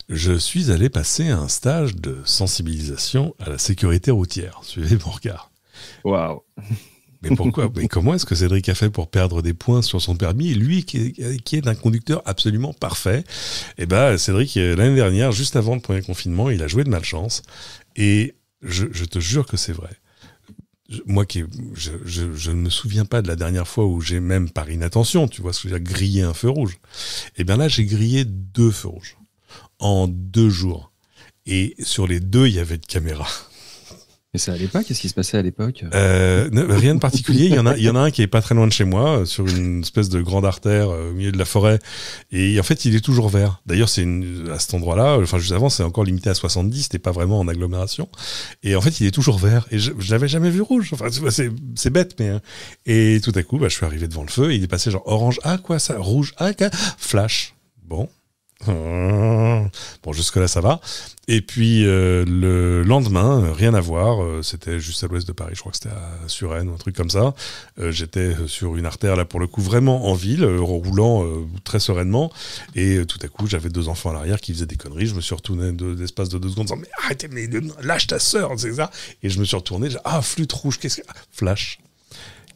Je suis allé passer un stage de sensibilisation à la sécurité routière. Suivez mon regard. Waouh Mais pourquoi Mais comment est-ce que Cédric a fait pour perdre des points sur son permis Lui qui est, un conducteur absolument parfait. Eh bien Cédric, l'année dernière, juste avant le premier confinement, il a joué de malchance. Et je, te jure que c'est vrai moi qui je, ne me souviens pas de la dernière fois où j'ai même par inattention, tu vois, ce que dire, grillé un feu rouge. Et eh bien là, j'ai grillé deux feux rouges en deux jours. Et sur les deux, il y avait de caméras. Mais ça allait pas Qu'est-ce qui se passait à l'époque euh, Rien de particulier. Il y en a, il y en a un qui est pas très loin de chez moi, euh, sur une espèce de grande artère euh, au milieu de la forêt. Et en fait, il est toujours vert. D'ailleurs, c'est à cet endroit-là. Enfin, juste avant, c'est encore limité à 70. C'était pas vraiment en agglomération. Et en fait, il est toujours vert. Et je, ne l'avais jamais vu rouge. Enfin, c'est bête, mais. Hein. Et tout à coup, bah, je suis arrivé devant le feu. Et il est passé genre orange. Ah quoi ça Rouge. Ah quoi Flash. Bon. Mmh. Bon, jusque-là, ça va. Et puis, euh, le lendemain, rien à voir. Euh, c'était juste à l'ouest de Paris. Je crois que c'était à Suresnes, un truc comme ça. Euh, j'étais sur une artère, là, pour le coup, vraiment en ville, roulant très sereinement. Et tout à coup, j'avais deux enfants à l'arrière qui faisaient des conneries. Je me suis retourné d'espace de, deux secondes en disant Mais arrêtez, mais lâche ta sœur, c'est ça. Et je me suis retourné. Ah, flûte rouge, qu'est-ce que. Ah, flash.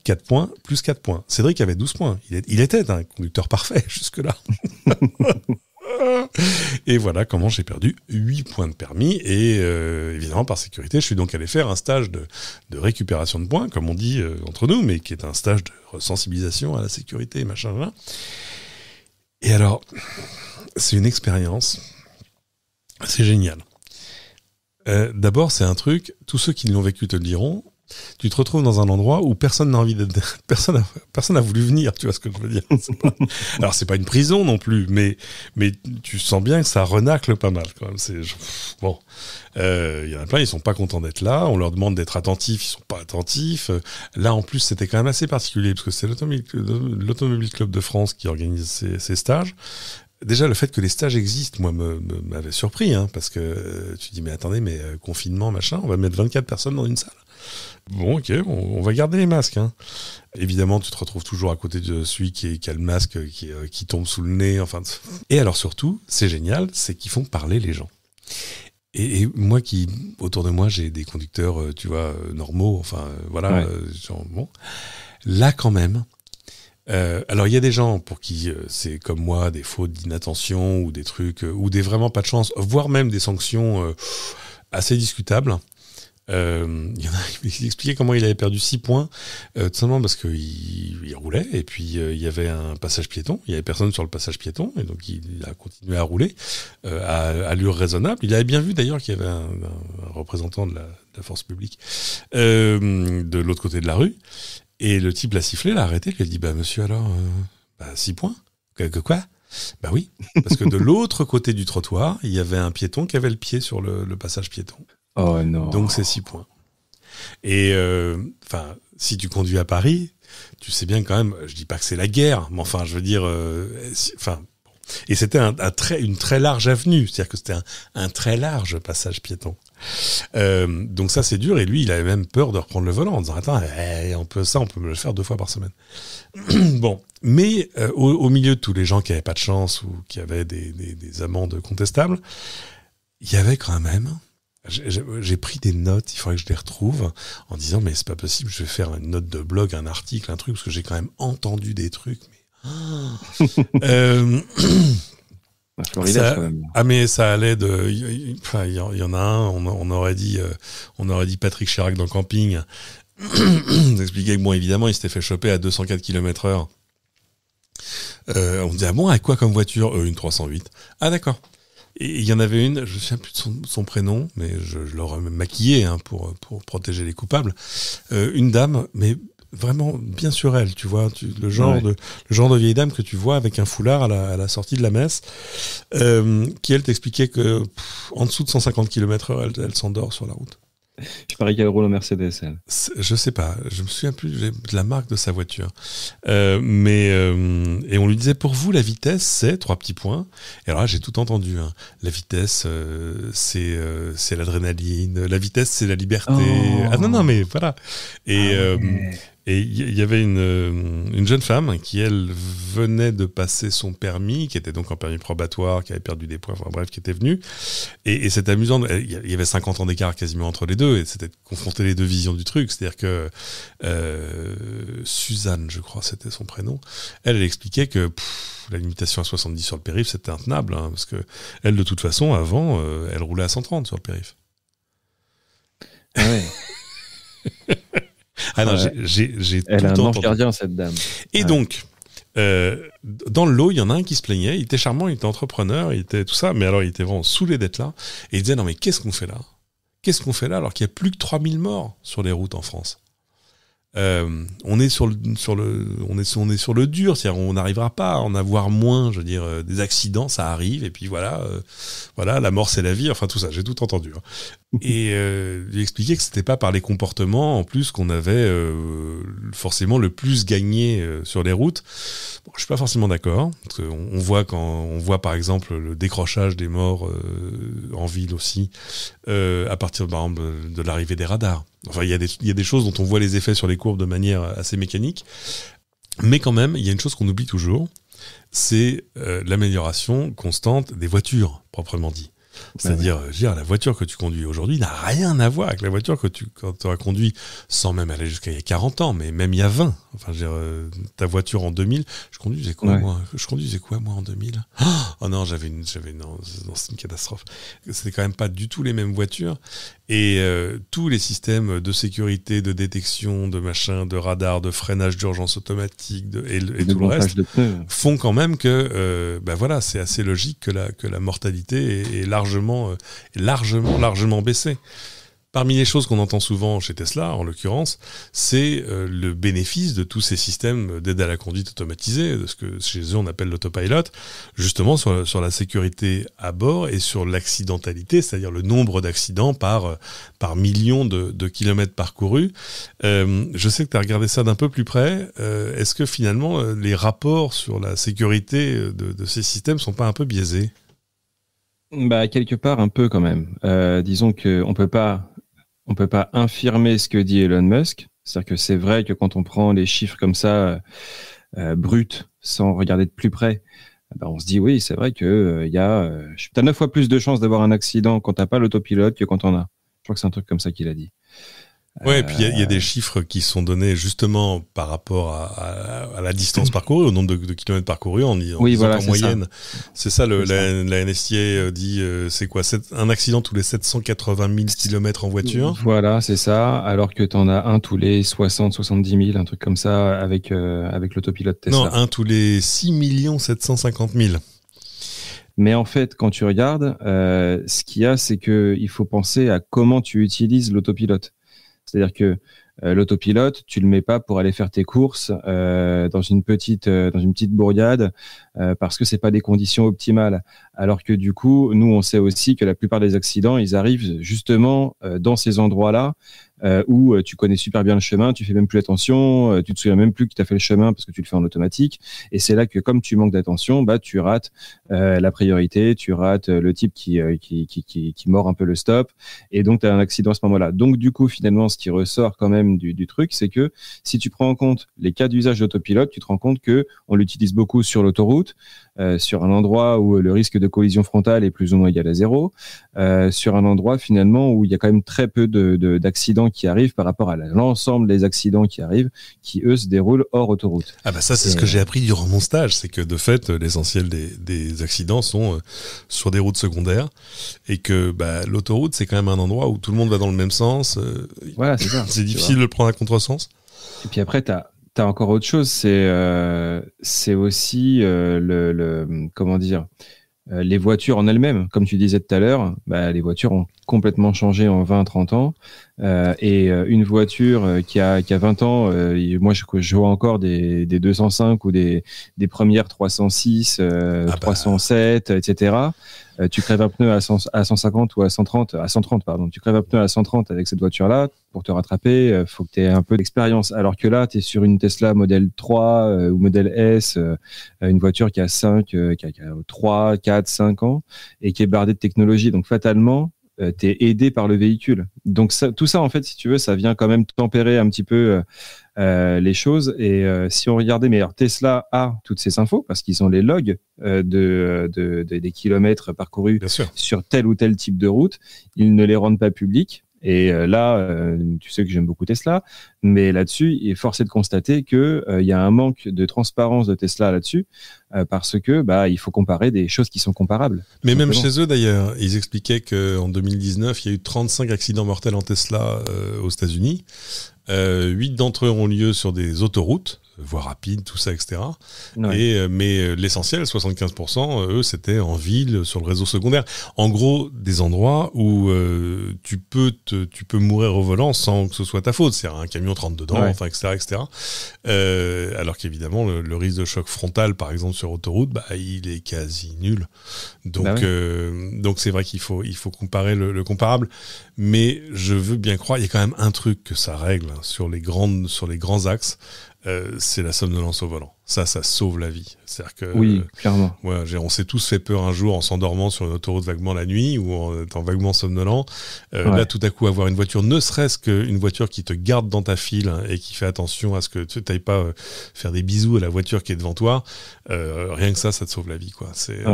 4 points, plus 4 points. Cédric avait 12 points. Il, il était un conducteur parfait jusque-là. et voilà comment j'ai perdu 8 points de permis. Et euh, évidemment, par sécurité, je suis donc allé faire un stage de, récupération de points, comme on dit euh, entre nous, mais qui est un stage de sensibilisation à la sécurité, machin, machin. Et alors, c'est une expérience. C'est génial. Euh, d'abord, c'est un truc, tous ceux qui l'ont vécu te le diront, tu te retrouves dans un endroit où personne n'a envie d'être, personne, personne n'a voulu venir. Tu vois ce que je veux dire Alors c'est pas une prison non plus, mais mais tu sens bien que ça renacle pas mal quand même. C'est bon, euh, il y en a plein, ils sont pas contents d'être là. On leur demande d'être attentifs, ils sont pas attentifs. Là en plus c'était quand même assez particulier parce que c'est l'automobile club de France qui organise ces, ces stages. Déjà, le fait que les stages existent, moi, m'avait surpris, hein, parce que euh, tu dis, mais attendez, mais euh, confinement, machin, on va mettre 24 personnes dans une salle. Bon, ok, on, va garder les masques. Hein. Évidemment, tu te retrouves toujours à côté de celui qui, a le masque euh, euh, qui, tombe sous le nez. Enfin. Et alors surtout, c'est génial, c'est qu'ils font parler les gens. Et, moi qui, autour de moi, j'ai des conducteurs, euh, tu vois, normaux, enfin, voilà, bon. Là, quand même, alors il y a des gens pour qui c'est comme moi, des fautes d'inattention ou des trucs, ou des vraiment pas de chance, voire même des sanctions assez discutables. Euh, il expliquait comment il avait perdu 6 points, euh, tout simplement parce qu'il il roulait, et puis euh, il y avait un passage piéton, il y avait personne sur le passage piéton, et donc il a continué à rouler euh, à allure raisonnable. Il avait bien vu d'ailleurs qu'il y avait un, représentant de la, force publique de l'autre côté de la rue, et le type l'a sifflé, l'a arrêté, lui a dit, bah monsieur alors, 6 bah, points que quoi bah oui, parce que de l'autre côté du trottoir, il y avait un piéton qui avait le pied sur le passage piéton. Oh, donc c'est 6 points. Et euh, enfin, si tu conduis à Paris, tu sais bien quand même, je dis pas que c'est la guerre, mais enfin, je veux dire, euh, enfin. et c'était une très large avenue, c'est-à-dire que c'était un, très large passage piéton. Euh, donc ça c'est dur et lui il avait même peur de reprendre le volant en disant attends eh, on peut ça on peut le faire deux fois par semaine bon mais au, milieu de tous les gens qui n'avaient pas de chance ou qui avaient des, des amendes contestables il y avait quand même j'ai pris des notes, il faudrait que je les retrouve, en disant mais c'est pas possible, je vais faire une note de blog, un article, un truc, parce que j'ai quand même entendu des trucs. Mais... Ah, euh, ah, ah mais ça allait de, il y, en a un, on, aurait dit, euh, on aurait dit Patrick Chirac dans Camping, expliquait que bon évidemment il s'était fait choper à 204 km h Euh, on dit ah bon à quoi comme voiture euh, Une 308. Ah d'accord. Et il y en avait une, je ne sais plus de son, prénom, mais je, l'aurais même maquillée hein, pour, pour protéger les coupables. Euh, une dame, mais vraiment bien sur elle, tu vois, le, genre de, le genre de vieille dame que tu vois avec un foulard à la, à la sortie de la messe, euh, qui elle t'expliquait que en dessous de 150 km/h, elle s'endort sur la route. Je parie qu'elle roule en Mercedes, Je sais pas, je me souviens plus de la marque de sa voiture. Euh, mais euh, et on lui disait pour vous la vitesse c'est trois petits points. Et alors là j'ai tout entendu. Hein. La vitesse euh, c'est c'est l'adrénaline. La vitesse c'est la liberté. Oh. Ah non non mais voilà. Et ah et il y avait une, euh, une, jeune femme qui, elle, venait de passer son permis, qui était donc en permis probatoire, qui avait perdu des points, enfin bref, qui était venue. Et, et c'est amusant, il y avait 50 ans d'écart quasiment entre les deux, et c'était de confronter les deux visions du truc. C'est-à-dire que euh, Suzanne, je crois, c'était son prénom, elle, elle expliquait que la limitation à 70 sur le périph', c'était intenable, hein, parce que elle, de toute façon, avant, euh, elle roulait à 130 sur le périph'. Ah ouais. Ah j'ai, Elle a un gardien, cette dame. Et donc, euh, dans le lot, il y en a un qui se plaignait. Il était charmant, il était entrepreneur, il était tout ça. Mais alors, il était vraiment saoulé d'être là. Et il disait Non, mais qu'est-ce qu'on fait là Qu'est-ce qu'on fait là alors qu'il y a plus que 3000 morts sur les routes en France euh, on est sur le, sur le, on est, on est sur le dur, cest on n'arrivera pas à en avoir moins. Je veux dire, euh, des accidents, ça arrive, et puis voilà, euh, voilà, la mort c'est la vie, enfin tout ça, j'ai tout entendu. Hein. Et j'ai expliqué que c'était pas par les comportements en plus qu'on avait forcément le plus gagné sur les routes. je je suis pas forcément d'accord. On, qu'on voit quand, on voit par exemple le décrochage des morts en ville aussi à partir de l'arrivée des radars. Enfin, il y, a des, choses dont on voit les effets sur les courbes de manière euh, assez mécanique. Mais quand même, il y a une chose qu'on oublie toujours, c'est euh, l'amélioration constante des voitures, proprement dit. Bah C'est-à-dire, euh, la voiture que tu conduis aujourd'hui n'a rien à voir avec la voiture que tu quand as conduit sans même aller jusqu'à il y a 40 ans, mais même il y a 20. Enfin, je veux dire, ta voiture en 2000, je conduisais quoi, moi Je conduisais quoi, moi, en 2000 Oh non, j'avais une, j'avais, une catastrophe. C'était quand même pas du tout les mêmes voitures. Et euh, tous les systèmes de sécurité, de détection, de machin, de radar, de freinage d'urgence automatique et, tout le reste font quand même que, euh, bah voilà, c'est assez logique que la, que la mortalité est, largement, euh, largement, largement baissée. Parmi les choses qu'on entend souvent chez Tesla, en l'occurrence, c'est euh, le bénéfice de tous ces systèmes d'aide à la conduite automatisée, de ce que chez eux on appelle l'autopilot, justement sur, la sécurité à bord et sur l'accidentalité, c'est-à-dire le nombre d'accidents par, euh, par million de, kilomètres parcourus. Euh, je sais que tu as regardé ça d'un peu plus près. Est-ce que finalement les rapports sur la sécurité de, ces systèmes sont pas un peu biaisés bah, quelque part, un peu quand même. disons qu'on ne peut pas on ne peut pas infirmer ce que dit Elon Musk. C'est-à-dire que c'est vrai que quand on prend les chiffres comme ça, euh, euh, bruts, sans regarder de plus près, eh ben, on se dit oui, c'est vrai que euh, il y a, tu 9 fois plus de chances d'avoir un accident quand tu pas l'autopilote que quand on a. Je crois que c'est un truc comme ça qu'il a dit. Ouais, et puis il y, a euh. des chiffres qui sont donnés justement par rapport à, la distance parcourue, au nombre de, kilomètres parcourus en, en, moyenne. C'est ça, la, la, euh, dit euh, c'est quoi Un accident tous les 780 000 kilomètres en voiture Voilà, c'est ça, alors que tu en as un tous les 60, 70 000, un truc comme ça avec, avec l'autopilote Tesla. Non, un tous les 6 750 000. Mais en fait, quand tu regardes, ce qu'il y a, c'est qu'il faut penser à comment tu utilises l'autopilote. C'est-à-dire que euh, l'autopilote, tu le mets pas pour aller faire tes courses euh, dans une petite bourriade euh, dans une petite parce que c'est pas des conditions optimales. Alors que du coup, nous on sait aussi que la plupart des accidents, ils arrivent justement dans ces endroits-là euh, où euh, tu connais super bien le chemin, tu fais même plus attention, tu euh, tu te souviens même plus que tu as fait le chemin parce que tu le fais en automatique. Et c'est là que comme tu manques d'attention, bah tu rates la priorité, tu rates le type qui, qui, qui, qui, qui mord un peu le stop, et donc tu as un accident à ce moment-là. Donc du coup, finalement, ce qui ressort quand même du, du truc, c'est que si tu prends en compte les cas d'usage d'autopilote, tu te rends compte que on l'utilise beaucoup sur l'autoroute, sur un endroit où le risque de collision frontale est plus ou moins égal à zéro, sur un endroit finalement où il y a quand même très peu d'accidents de, d'accidents qui arrivent par rapport à l'ensemble des accidents qui arrivent, qui eux se déroulent hors autoroute. Ah bah ça c'est ce que j'ai appris durant mon stage, c'est que de fait l'essentiel des, accidents sont euh, sur des routes secondaires et que bah, l'autoroute c'est quand même un endroit où tout le monde va dans le même sens. Euh, voilà, c'est ça. c'est difficile de le prendre à contresens. Et puis après, tu as T'as encore autre chose, c'est euh, c'est aussi le, le, comment dire euh, les voitures en elles-mêmes, comme tu disais tout à l'heure, bah, les voitures ont complètement changé en 20-30 ans. Euh, et euh, une voiture qui a, qui a 20 ans, moi je, vois encore des, des 205 ou des, des premières 306, 307, etc. Euh, tu crèves un pneu à, 150 ou à 130, à 130, pardon, tu crèves un pneu à 130 avec cette voiture-là, pour te rattraper, il euh, faut que tu aies un peu d'expérience. Alors que là, tu es sur une Tesla modèle 3 euh, ou modèle S, une voiture qui a 5, 3, 4, 5 ans et qui est bardée de technologie. Donc fatalement, tu es aidé par le véhicule. Donc tout ça, en fait, si tu veux, ça vient quand même tempérer un petit peu euh, les choses. Et euh, si on regardait, mais alors Tesla a toutes ces infos parce qu'ils ont les logs euh, des kilomètres parcourus sur tel ou tel type de route. Ils ne les rendent pas publics. Et là, tu sais que j'aime beaucoup Tesla, mais là-dessus, il est forcé de constater qu'il il y a un manque de transparence de Tesla là-dessus, parce que bah, il faut comparer des choses qui sont comparables. Mais même chez eux, d'ailleurs, ils expliquaient qu'en 2019, il y a eu 35 accidents mortels en Tesla aux États-Unis. 8 euh, d'entre eux ont lieu sur des autoroutes voies rapide tout ça, etc. Et, euh, mais euh, l'essentiel, 75%, euh, eux, c'était en ville, sur le réseau secondaire. En gros, des endroits où tu, peux tu peux mourir au volant sans que ce soit ta faute. cest à un camion te dedans, enfin, etc. etc. alors qu'évidemment, le, risque de choc frontal, par exemple, sur autoroute, bah, il est quasi nul. Donc, bah donc c'est vrai qu'il faut, il faut comparer le, comparable. Mais je veux bien croire, il y a quand même un truc que ça règle hein, sur les grandes, sur les grands axes, euh, c'est la somme de lance au volant ça, ça sauve la vie. C'est-à-dire que, oui, euh, clairement. on s'est tous fait peur un jour en s'endormant sur une autoroute vaguement la nuit ou en étant vaguement somnolent. Euh, là, tout à coup, avoir une voiture, ne serait-ce qu'une voiture qui te garde dans ta file hein, et qui fait attention à ce que tu n'ailles pas euh, faire des bisous à la voiture qui est devant toi, rien que ça, ça te sauve la vie. Quoi. C'est,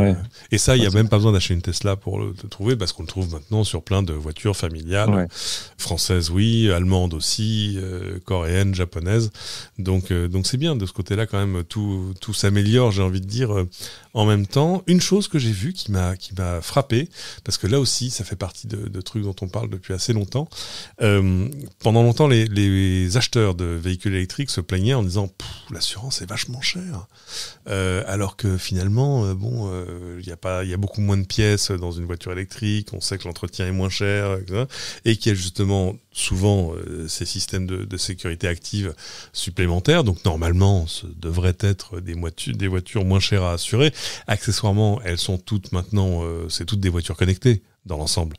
et ça, il n'y a même pas besoin d'acheter une Tesla pour le, trouver parce qu'on le trouve maintenant sur plein de voitures familiales. Françaises, oui, allemandes aussi, coréennes, japonaises. Donc, donc c'est bien de ce côté-là quand même tout, tout s'améliore, j'ai envie de dire, en même temps, une chose que j'ai vue qui m'a qui m'a frappé, parce que là aussi, ça fait partie de, de trucs dont on parle depuis assez longtemps. Euh, pendant longtemps, les, les, acheteurs de véhicules électriques se plaignaient en disant l'assurance est vachement chère, euh, alors que finalement, euh, bon, il y a pas, il y a beaucoup moins de pièces dans une voiture électrique. On sait que l'entretien est moins cher, etc., et qu'il y a justement souvent ces systèmes de, de sécurité active supplémentaires. Donc normalement, ce devrait être des des voitures moins chères à assurer. Accessoirement, elles sont toutes maintenant, euh, c'est toutes des voitures connectées dans l'ensemble.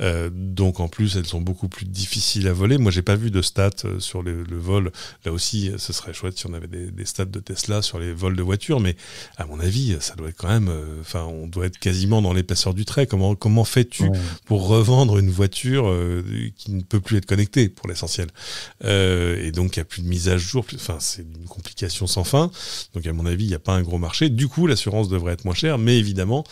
Euh, donc en plus, elles sont beaucoup plus difficiles à voler. Moi, j'ai pas vu de stats euh, sur le, vol. Là aussi, euh, ce serait chouette si on avait des, stats de Tesla sur les vols de voitures, mais à mon avis, ça doit être quand même. Euh, enfin, on doit être quasiment dans l'épaisseur du trait. Comment comment fais-tu pour revendre une voiture qui ne peut plus être connectée pour l'essentiel Et donc, il n'y a plus de mise à jour. Enfin, c'est une complication sans fin. Donc, à mon avis, il n'y a pas un gros marché. Du coup, l'assurance devrait être moins chère, mais évidemment.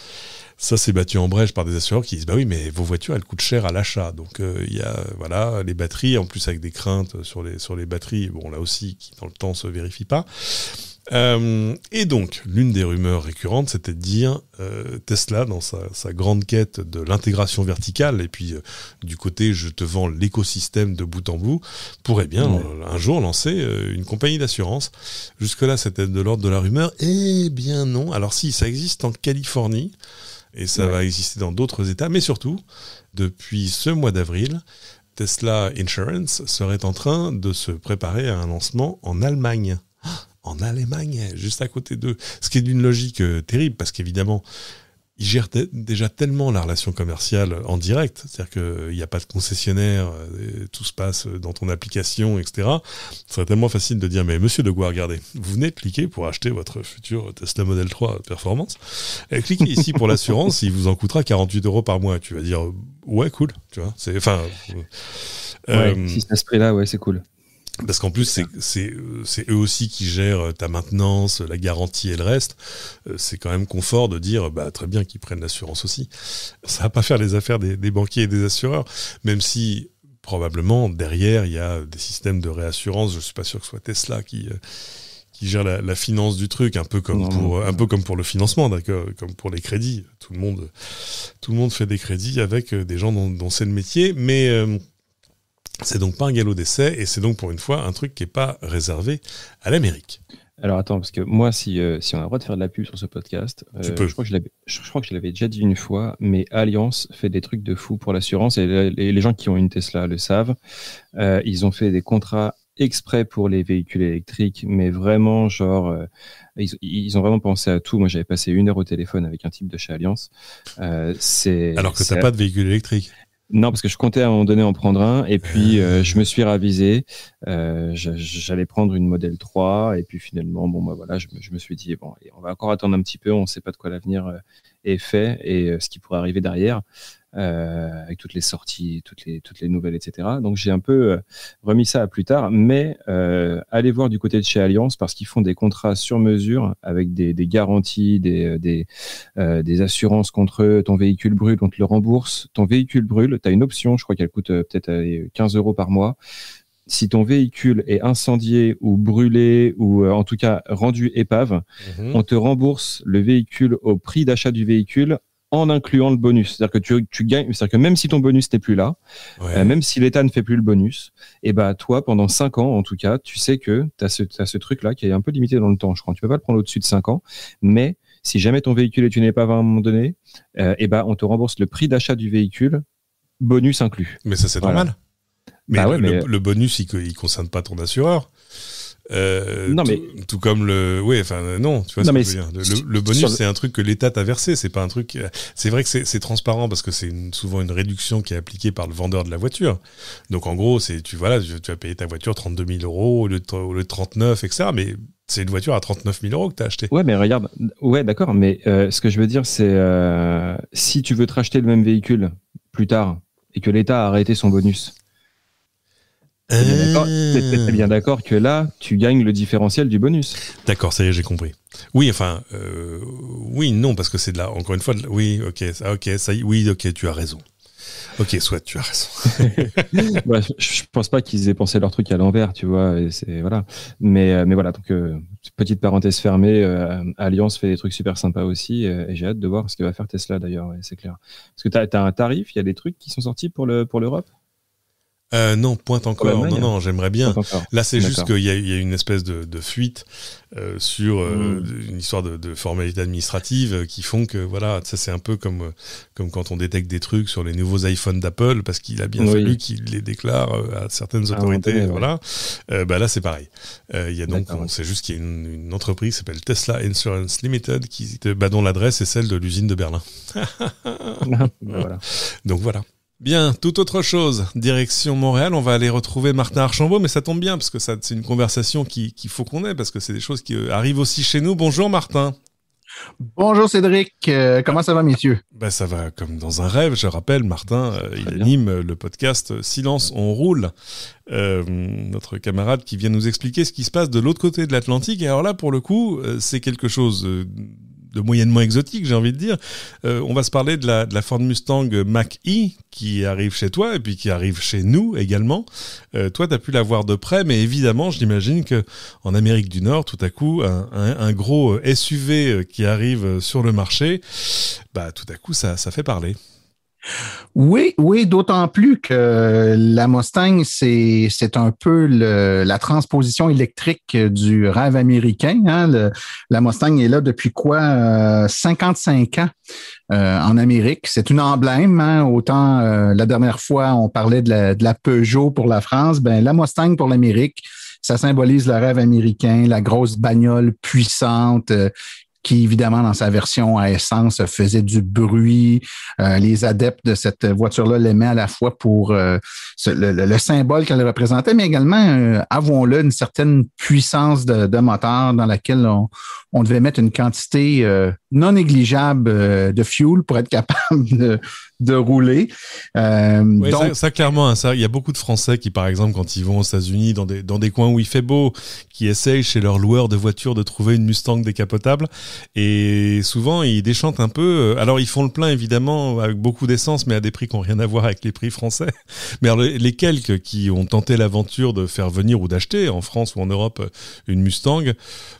Ça s'est battu en brèche par des assureurs qui disent bah oui, mais vos voitures elles coûtent cher à l'achat. Donc euh, il y a voilà les batteries en plus avec des craintes sur les sur les batteries. Bon là aussi qui dans le temps se vérifie pas. Euh, et donc, l'une des rumeurs récurrentes, c'était de dire euh, Tesla, dans sa, grande quête de l'intégration verticale, et puis du côté je te vends l'écosystème de bout en bout, pourrait bien un jour lancer une compagnie d'assurance. Jusque-là, c'était de l'ordre de la rumeur. Eh bien non. Alors si, ça existe en Californie. Et ça va exister dans d'autres États. Mais surtout, depuis ce mois d'avril, Tesla Insurance serait en train de se préparer à un lancement en Allemagne. En Allemagne, juste à côté d'eux. Ce qui est d'une logique euh, terrible, parce qu'évidemment, il gère déjà tellement la relation commerciale en direct, c'est-à-dire qu'il euh, n'y a pas de concessionnaire, euh, tout se passe euh, dans ton application, etc. Ce serait tellement facile de dire, mais monsieur de regardez, vous venez de cliquer pour acheter votre futur Tesla Model 3 Performance, et cliquez ici pour l'assurance, il vous en coûtera 48 euros par mois. Tu vas dire, ouais, cool, tu vois, c'est, enfin... ouais, si c'est à ce prix-là, ouais, c'est cool. Parce qu'en plus, c'est eux aussi qui gèrent euh, ta maintenance, la garantie et le reste. Euh, c'est quand même confort de dire, bah, très bien qu'ils prennent l'assurance aussi. Ça va pas faire les affaires des, banquiers et des assureurs, même si probablement derrière, il y a des systèmes de réassurance. Je suis pas sûr que ce soit Tesla qui, euh, qui gère la, finance du truc, un peu comme, pour, un peu comme pour le financement, d'accord, comme pour les crédits. Tout le, monde, tout le monde fait des crédits avec des gens dont, c'est le métier. Mais. C'est donc pas un galop d'essai et c'est donc pour une fois un truc qui n'est pas réservé à l'Amérique. Alors attends, parce que moi, euh, si, on a le droit de faire de la pub sur ce podcast, euh, je, crois que je, l'avais déjà dit une fois, mais Alliance fait des trucs de fou pour l'assurance et, les gens qui ont une Tesla le savent. Euh, ils ont fait des contrats exprès pour les véhicules électriques, mais vraiment, genre, ils, ont vraiment pensé à tout. Moi, j'avais passé une heure au téléphone avec un type de chez Alliance. c'est Alors que tu n'as pas de véhicule électrique. Non, parce que je comptais à un moment donné en prendre un, et puis euh. Euh, je me suis ravisé. Euh, j'allais prendre une modèle 3, et puis finalement, bon, bah voilà, je me, suis dit, bon, on va encore attendre un petit peu, on ne sait pas de quoi l'avenir est fait et ce qui pourrait arriver derrière. Euh, avec toutes les sorties, toutes les, nouvelles, etc. Donc j'ai un peu euh, remis ça à plus tard, mais euh, allez voir du côté de chez Alliance parce qu'ils font des contrats sur mesure avec des, garanties, des, assurances contre eux. ton véhicule brûle, on te le rembourse, ton véhicule brûle, tu as une option, je crois qu'elle coûte peut-être 15 euros par mois si ton véhicule est incendié ou brûlé ou en tout cas rendu épave, mhm. on te rembourse le véhicule au prix d'achat du véhicule en incluant le bonus. C'est-à-dire que tu, gagnes, c'est-à-dire que même si ton bonus n'est plus là, euh, même si l'État ne fait plus le bonus, et eh ben toi, pendant 5 ans en tout cas, tu sais que tu as ce, truc-là qui est un peu limité dans le temps, je crois. Tu peux pas le prendre au-dessus de 5 ans, mais si jamais ton véhicule est tu n'es pas à un moment donné, et euh, eh ben on te rembourse le prix d'achat du véhicule, bonus inclus. Mais ça, c'est normal. Mais, bah le, le, bonus, il ne concerne pas ton assureur. Euh, non, mais... Tout, comme le. Oui, enfin, non, tu vois ce que je veux dire. Le, bonus, c'est un truc que l'État t'a versé. C'est pas un truc. C'est vrai que c'est transparent parce que c'est souvent une réduction qui est appliquée par le vendeur de la voiture. Donc, en gros, c'est tu, voilà, tu vas payer ta voiture 32 000 euros au lieu de, 39, etc. Mais c'est une voiture à 39 000 euros que tu as acheté. Ouais, mais regarde. Ouais, d'accord. Mais euh, ce que je veux dire, c'est euh, si tu veux te racheter le même véhicule plus tard et que l'État a arrêté son bonus euh. t'es bien d'accord que là, tu gagnes le différentiel du bonus. D'accord, ça y est, j'ai compris. Oui, enfin, euh, oui, non, parce que c'est de là, encore une fois, oui, ok, ça, ok, ça oui, ok, tu as raison. Ok, soit tu as raison. Bah, je, pense pas qu'ils aient pensé leur truc à l'envers, tu vois. Et c'est voilà. Mais euh, mais voilà. Donc petite parenthèse fermée. Alliance fait des trucs super sympas aussi, et j'ai hâte de voir ce que va faire Tesla d'ailleurs. c'est clair. Parce que tu as, un tarif. Il y a des trucs qui sont sortis pour le pour l'Europe. Euh, non, point encore. Non, non, j'aimerais bien. Là, c'est juste qu'il y, a une espèce de, fuite euh, sur euh, hmm. une histoire de, de formalité administrative qui font que, voilà, ça c'est un peu comme, comme quand on détecte des trucs sur les nouveaux iPhones d'Apple parce qu'il a bien fallu qu'il les déclare à certaines ah, autorités. voilà. Bah, là, c'est pareil. Il y a donc, c'est juste qu'il y a une, entreprise qui s'appelle Tesla Insurance Limited qui, bah, dont l'adresse est celle de l'usine de Berlin. Ah, voilà. Donc voilà. Bien, toute autre chose. Direction Montréal, on va aller retrouver Martin Archambault, mais ça tombe bien parce que c'est une conversation qu'il faut qu'on ait parce que c'est des choses qui euh, arrivent aussi chez nous. Bonjour Martin. Bonjour Cédric, euh, comment ça va messieurs ben, Ça va comme dans un rêve, je rappelle, Martin, euh, il anime le podcast Silence, on roule, notre camarade qui vient nous expliquer ce qui se passe de l'autre côté de l'Atlantique. Et alors là, pour le coup, c'est quelque chose de moyennement exotique, j'ai envie de dire. Euh, on va se parler de la, Ford Mustang Mach-E qui arrive chez toi et puis qui arrive chez nous également. Euh, toi, tu as pu la voir de près, mais évidemment, j'imagine que en Amérique du Nord, tout à coup, un, gros SUV qui arrive sur le marché, bah, tout à coup, ça fait parler. Oui, oui, d'autant plus que la Mustang, c'est un peu la transposition électrique du rêve américain. Hein. la Mustang est là depuis quoi? 55 euh, ans euh, en Amérique. C'est une emblème. Hein. Autant euh, la dernière fois, on parlait de la, Peugeot pour la France, ben, la Mustang pour l'Amérique ça symbolise le rêve américain, la grosse bagnole puissante qui, évidemment, dans sa version à essence, faisait du bruit. Euh, les adeptes de cette voiture-là l'aimaient à la fois pour euh, le, symbole qu'elle représentait, mais également, euh, avouons-le, une certaine puissance de, moteur dans laquelle on, devait mettre une quantité euh, non négligeable de fuel pour être capable de, de rouler. Euh, ça, clairement, hein, ça, il y a beaucoup de Français qui, par exemple, quand ils vont aux États-Unis, dans des, dans des coins où il fait beau, qui essayent chez leur loueur de voiture de trouver une Mustang décapotable. Et souvent, ils déchantent un peu. Euh, alors, ils font le plein, évidemment, avec beaucoup d'essence, mais à des prix qui n'ont rien à voir avec les prix français. Mais les quelques qui ont tenté l'aventure de faire venir ou d'acheter en France ou en Europe euh, une Mustang,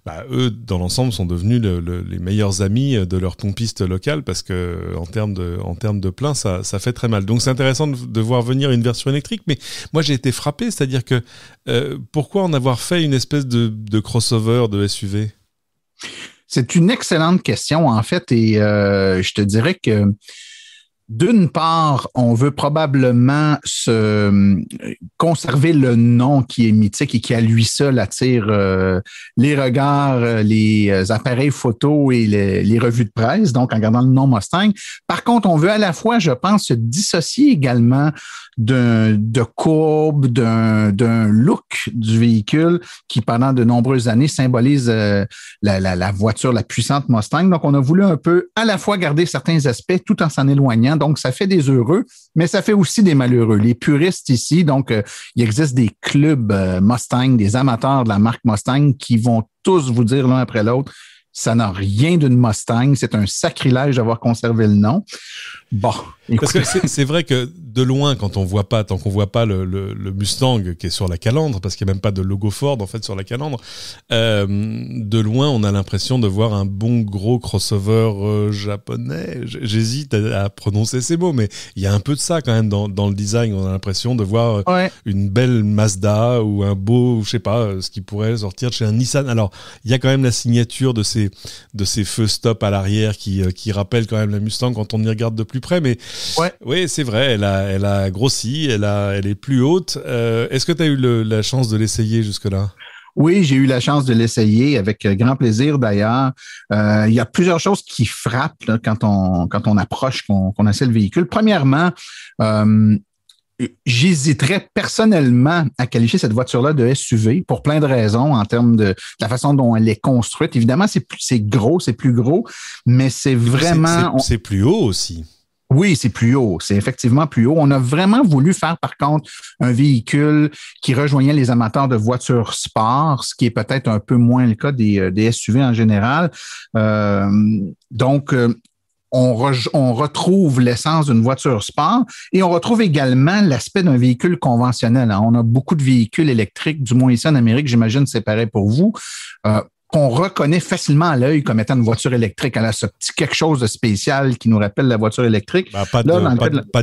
bah, eux, dans l'ensemble, sont devenus les meilleurs amis de leurs pompistes locales parce que, en termes de, en termes de plein, ça, fait très mal. Donc c'est intéressant de, voir venir une version électrique, mais moi j'ai été frappé, c'est-à-dire que euh, pourquoi en avoir fait une espèce de, crossover de SUV C'est une excellente question en fait, et euh, je te dirais que d'une part, on veut probablement se euh, conserver le nom qui est mythique et qui à lui seul attire euh, les regards, euh, les appareils photos et les, revues de presse, donc en gardant le nom Mustang. Par contre, on veut à la fois, je pense, se dissocier également de courbe, d'un look du véhicule qui, pendant de nombreuses années, symbolise la, la voiture, la puissante Mustang. Donc, on a voulu un peu à la fois garder certains aspects tout en s'en éloignant Hein. Donc, ça fait des heureux, mais ça fait aussi des malheureux. Les puristes ici, donc, euh, il existe des clubs euh, Mustang, des amateurs de la marque Mustang qui vont tous vous dire l'un après l'autre ça n'a rien d'une Mustang. C'est un sacrilège d'avoir conservé le nom. Bon. Parce que c'est vrai que de loin, quand on voit pas, tant qu'on voit pas le, Mustang qui est sur la calandre, parce qu'il n'y a même pas de logo Ford en fait sur la calandre, euh, de loin, on a l'impression de voir un bon gros crossover euh, japonais. J'hésite à, prononcer ces mots, mais il y a un peu de ça quand même dans, le design. On a l'impression de voir euh, une belle Mazda ou un beau, je sais pas, ce qui pourrait sortir de chez un Nissan. Alors, il y a quand même la signature de ces de ces feux stop à l'arrière qui, euh, qui rappellent quand même la Mustang quand on y regarde de plus près. Mais ouais, c'est vrai, elle a, elle a grossi, elle, a, elle est plus haute. Euh, est-ce que tu as eu la chance de l'essayer jusque-là? Oui, j'ai eu la chance de l'essayer avec euh, grand plaisir d'ailleurs. il y a plusieurs choses qui frappent quand, on, quand on approche, qu'on essaie le véhicule. Premièrement, euh, j'hésiterais personnellement à qualifier cette voiture-là de SUV pour plein de raisons en termes de, la façon dont elle est construite. Évidemment, c'est gros, c'est plus gros, mais c'est vraiment. C'est plus haut aussi. Oui, c'est plus haut. C'est effectivement plus haut. On a vraiment voulu faire, par contre, un véhicule qui rejoignait les amateurs de voitures sport, ce qui est peut-être un peu moins le cas des, euh, SUV en général. Euh, donc, on, retrouve l'essence d'une voiture sport et on retrouve également l'aspect d'un véhicule conventionnel. Hein. On a beaucoup de véhicules électriques, du moins ici en Amérique, j'imagine c'est pareil pour vous. Euh, qu'on reconnaît facilement à l'œil comme étant une voiture électrique. Elle a ce petit quelque chose de spécial qui nous rappelle la voiture électrique. Bah, pas, de,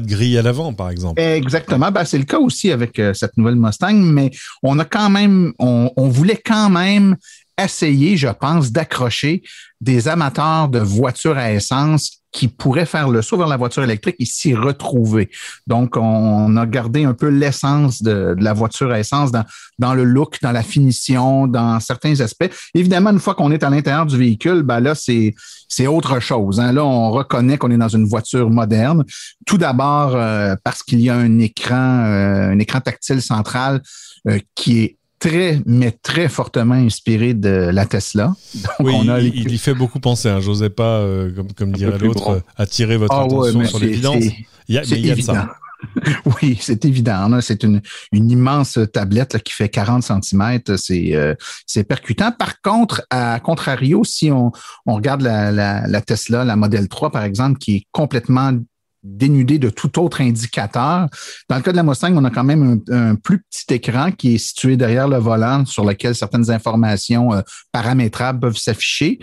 grille à l'avant, par exemple. Exactement. Bah, c'est le cas aussi avec euh, cette nouvelle Mustang, mais on a quand même, on voulait quand même essayer, je pense, d'accrocher des amateurs de voitures à essence qui pourraient faire le saut vers la voiture électrique et s'y retrouver. Donc, on a gardé un peu l'essence de, la voiture à essence dans, le look, dans la finition, dans certains aspects. Évidemment, une fois qu'on est à l'intérieur du véhicule, ben là, c'est, autre chose. Hein. Là, on reconnaît qu'on est dans une voiture moderne. Tout d'abord euh, parce qu'il y a un écran, euh, un écran tactile central euh, qui est très, mais très fortement inspiré de la Tesla. oui, il, y fait beaucoup penser. Hein. J'osais pas, euh, comme, dirait l'autre, euh, attirer votre ah attention sur l'évidence. Il Oui, c'est évident. C'est une, immense tablette qui fait 40 cm. Euh, c'est percutant. Par contre, à contrario, si on, regarde la, la, la Tesla, la Model 3, par exemple, qui est complètement dénudé de tout autre indicateur. Dans le cas de la Mustang, on a quand même un, plus petit écran qui est situé derrière le volant sur lequel certaines informations euh, paramétrables peuvent s'afficher,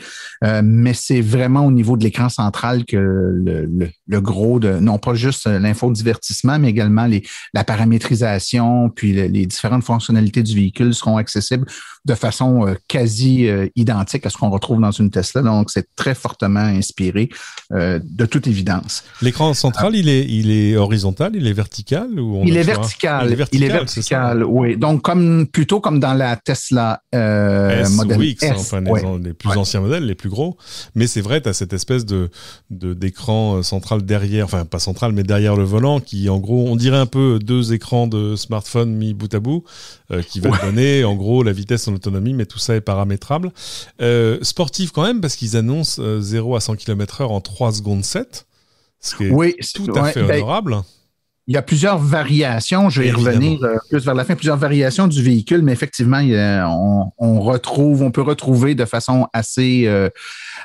euh, mais c'est vraiment au niveau de l'écran central que le, gros de, non pas juste euh, l'infodivertissement, mais également les, la paramétrisation, puis les différentes fonctionnalités du véhicule seront accessibles de façon euh, quasi euh, identique à ce qu'on retrouve dans une Tesla. Donc, c'est très fortement inspiré euh, de toute évidence. L'écran central, il, est, il est horizontal, il est vertical ou on il, est vertical, il, est vertical, oui. Donc, comme plutôt comme dans la Tesla S hein, S, enfin, les, plus anciens modèles, les plus gros. Mais c'est vrai, tu as cette espèce de d'écran central derrière, enfin pas central, mais derrière le volant, qui en gros, on dirait un peu deux écrans de smartphone mis bout à bout, qui va donner en gros la vitesse en autonomie, mais tout ça est paramétrable. Euh, sportif quand même, parce qu'ils annoncent 0 euh, à 100 km/h en 3 secondes 7, ce qui est tout à fait bah, honorable. Il y a plusieurs variations, je vais y revenir euh, plus vers la fin, plusieurs variations du véhicule, mais effectivement, on, retrouve, on peut retrouver de façon assez, euh,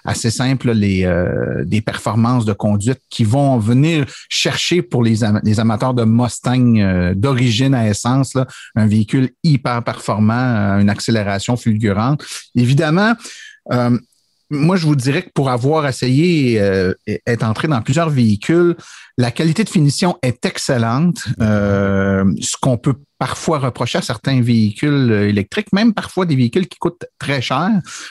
assez simple les, euh, des performances de conduite qui vont venir chercher pour les, amateurs de Mustang d'origine à essence, là, un véhicule hyper performant, une accélération fulgurante. Évidemment, moi, je vous dirais que pour avoir essayé être entré dans plusieurs véhicules, la qualité de finition est excellente. Euh, ce qu'on peut parfois reprocher à certains véhicules euh, électriques, même parfois des véhicules qui coûtent très cher,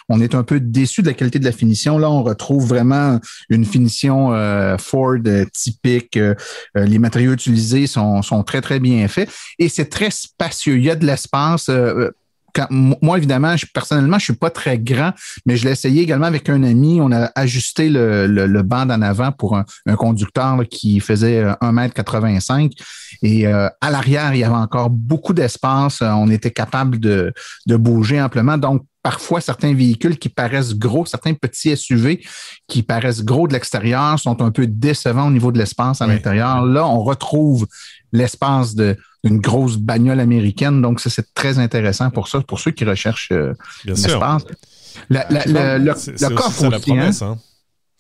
on est un peu déçu de la qualité de la finition. Là, on retrouve vraiment une finition euh, Ford typique. les matériaux utilisés sont, sont, très, très bien faits et c'est très spacieux. Il y a de l'espace moi, évidemment, personnellement, je suis pas très grand, mais je l'ai essayé également avec un ami. On a ajusté le, le, banc en avant pour un, conducteur qui faisait 1,85 euh, m Et euh, à l'arrière, il y avait encore beaucoup d'espace. Euh, on était capable de, bouger amplement. Donc, parfois certains véhicules qui paraissent gros, certains petits SUV qui paraissent gros de l'extérieur sont un peu décevants au niveau de l'espace à l'intérieur. Là, on retrouve l'espace de une grosse bagnole américaine. Donc, ça, c'est très intéressant pour ça, pour ceux qui recherchent euh, l'espace. le, coffre aussi, la hein. promesse, hein.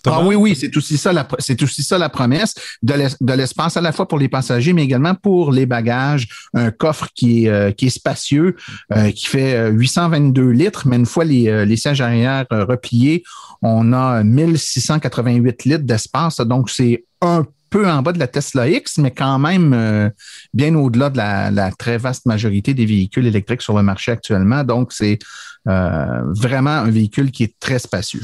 Ah oui, oui, c'est aussi ça la, c'est aussi ça la promesse de l'espace à la fois pour les passagers, mais également pour les bagages. Un coffre qui est, euh, qui est spacieux, euh, qui fait 822 litres, mais une fois les, les sièges arrière repliés, on a 1688 litres d'espace. Donc, c'est un peu peu en bas de la Tesla X, mais quand même euh, bien au-delà de la, très vaste majorité des véhicules électriques sur le marché actuellement. Donc, c'est euh, vraiment un véhicule qui est très spacieux.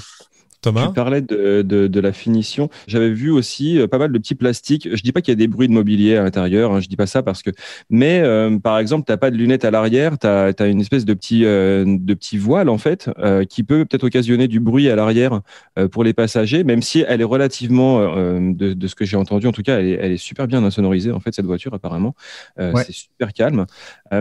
Thomas Tu parlais de, la finition. J'avais vu aussi euh, pas mal de petits plastiques. Je dis pas qu'il y a des bruits de mobilier à l'intérieur, je hein, je dis pas ça parce que. Mais euh, par exemple, tu n'as pas de lunettes à l'arrière, tu as, une espèce de petit, euh, de petit voile en fait qui peut peut-être occasionner du bruit à l'arrière pour les passagers, même si elle est relativement, de, ce que j'ai entendu en tout cas, elle est, super bien insonorisée en fait cette voiture apparemment. C'est super calme.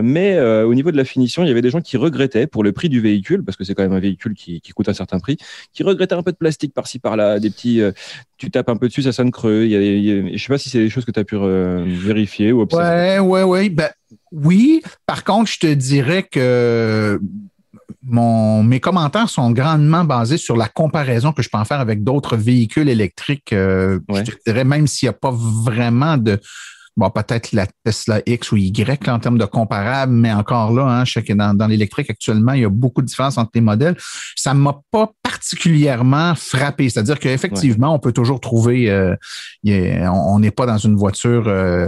mais au niveau de la finition, il y avait des gens qui regrettaient pour le prix du véhicule, parce que c'est quand même un véhicule qui, qui coûte un certain prix, qui regrettaient un peu de plastique par-ci par-là, des petits. Euh, tu tapes un peu dessus, ça sonne creux. Il je sais pas si c'est des choses que tu as pu euh, vérifier ou observer. Ouais, ouais, ouais. Ben, oui. Par contre, je te dirais que mon, mes commentaires sont grandement basés sur la comparaison que je peux en faire avec d'autres véhicules électriques. Euh, je te dirais, même s'il n'y a pas vraiment de, bon, peut-être la Tesla X ou Y en termes de comparables, mais encore là, hein, je sais que dans, l'électrique actuellement, il y a beaucoup de différences entre les modèles. Ça ne m'a pas particulièrement frappé. C'est-à-dire qu'effectivement, on peut toujours trouver, euh, on n'est pas dans une voiture. Euh,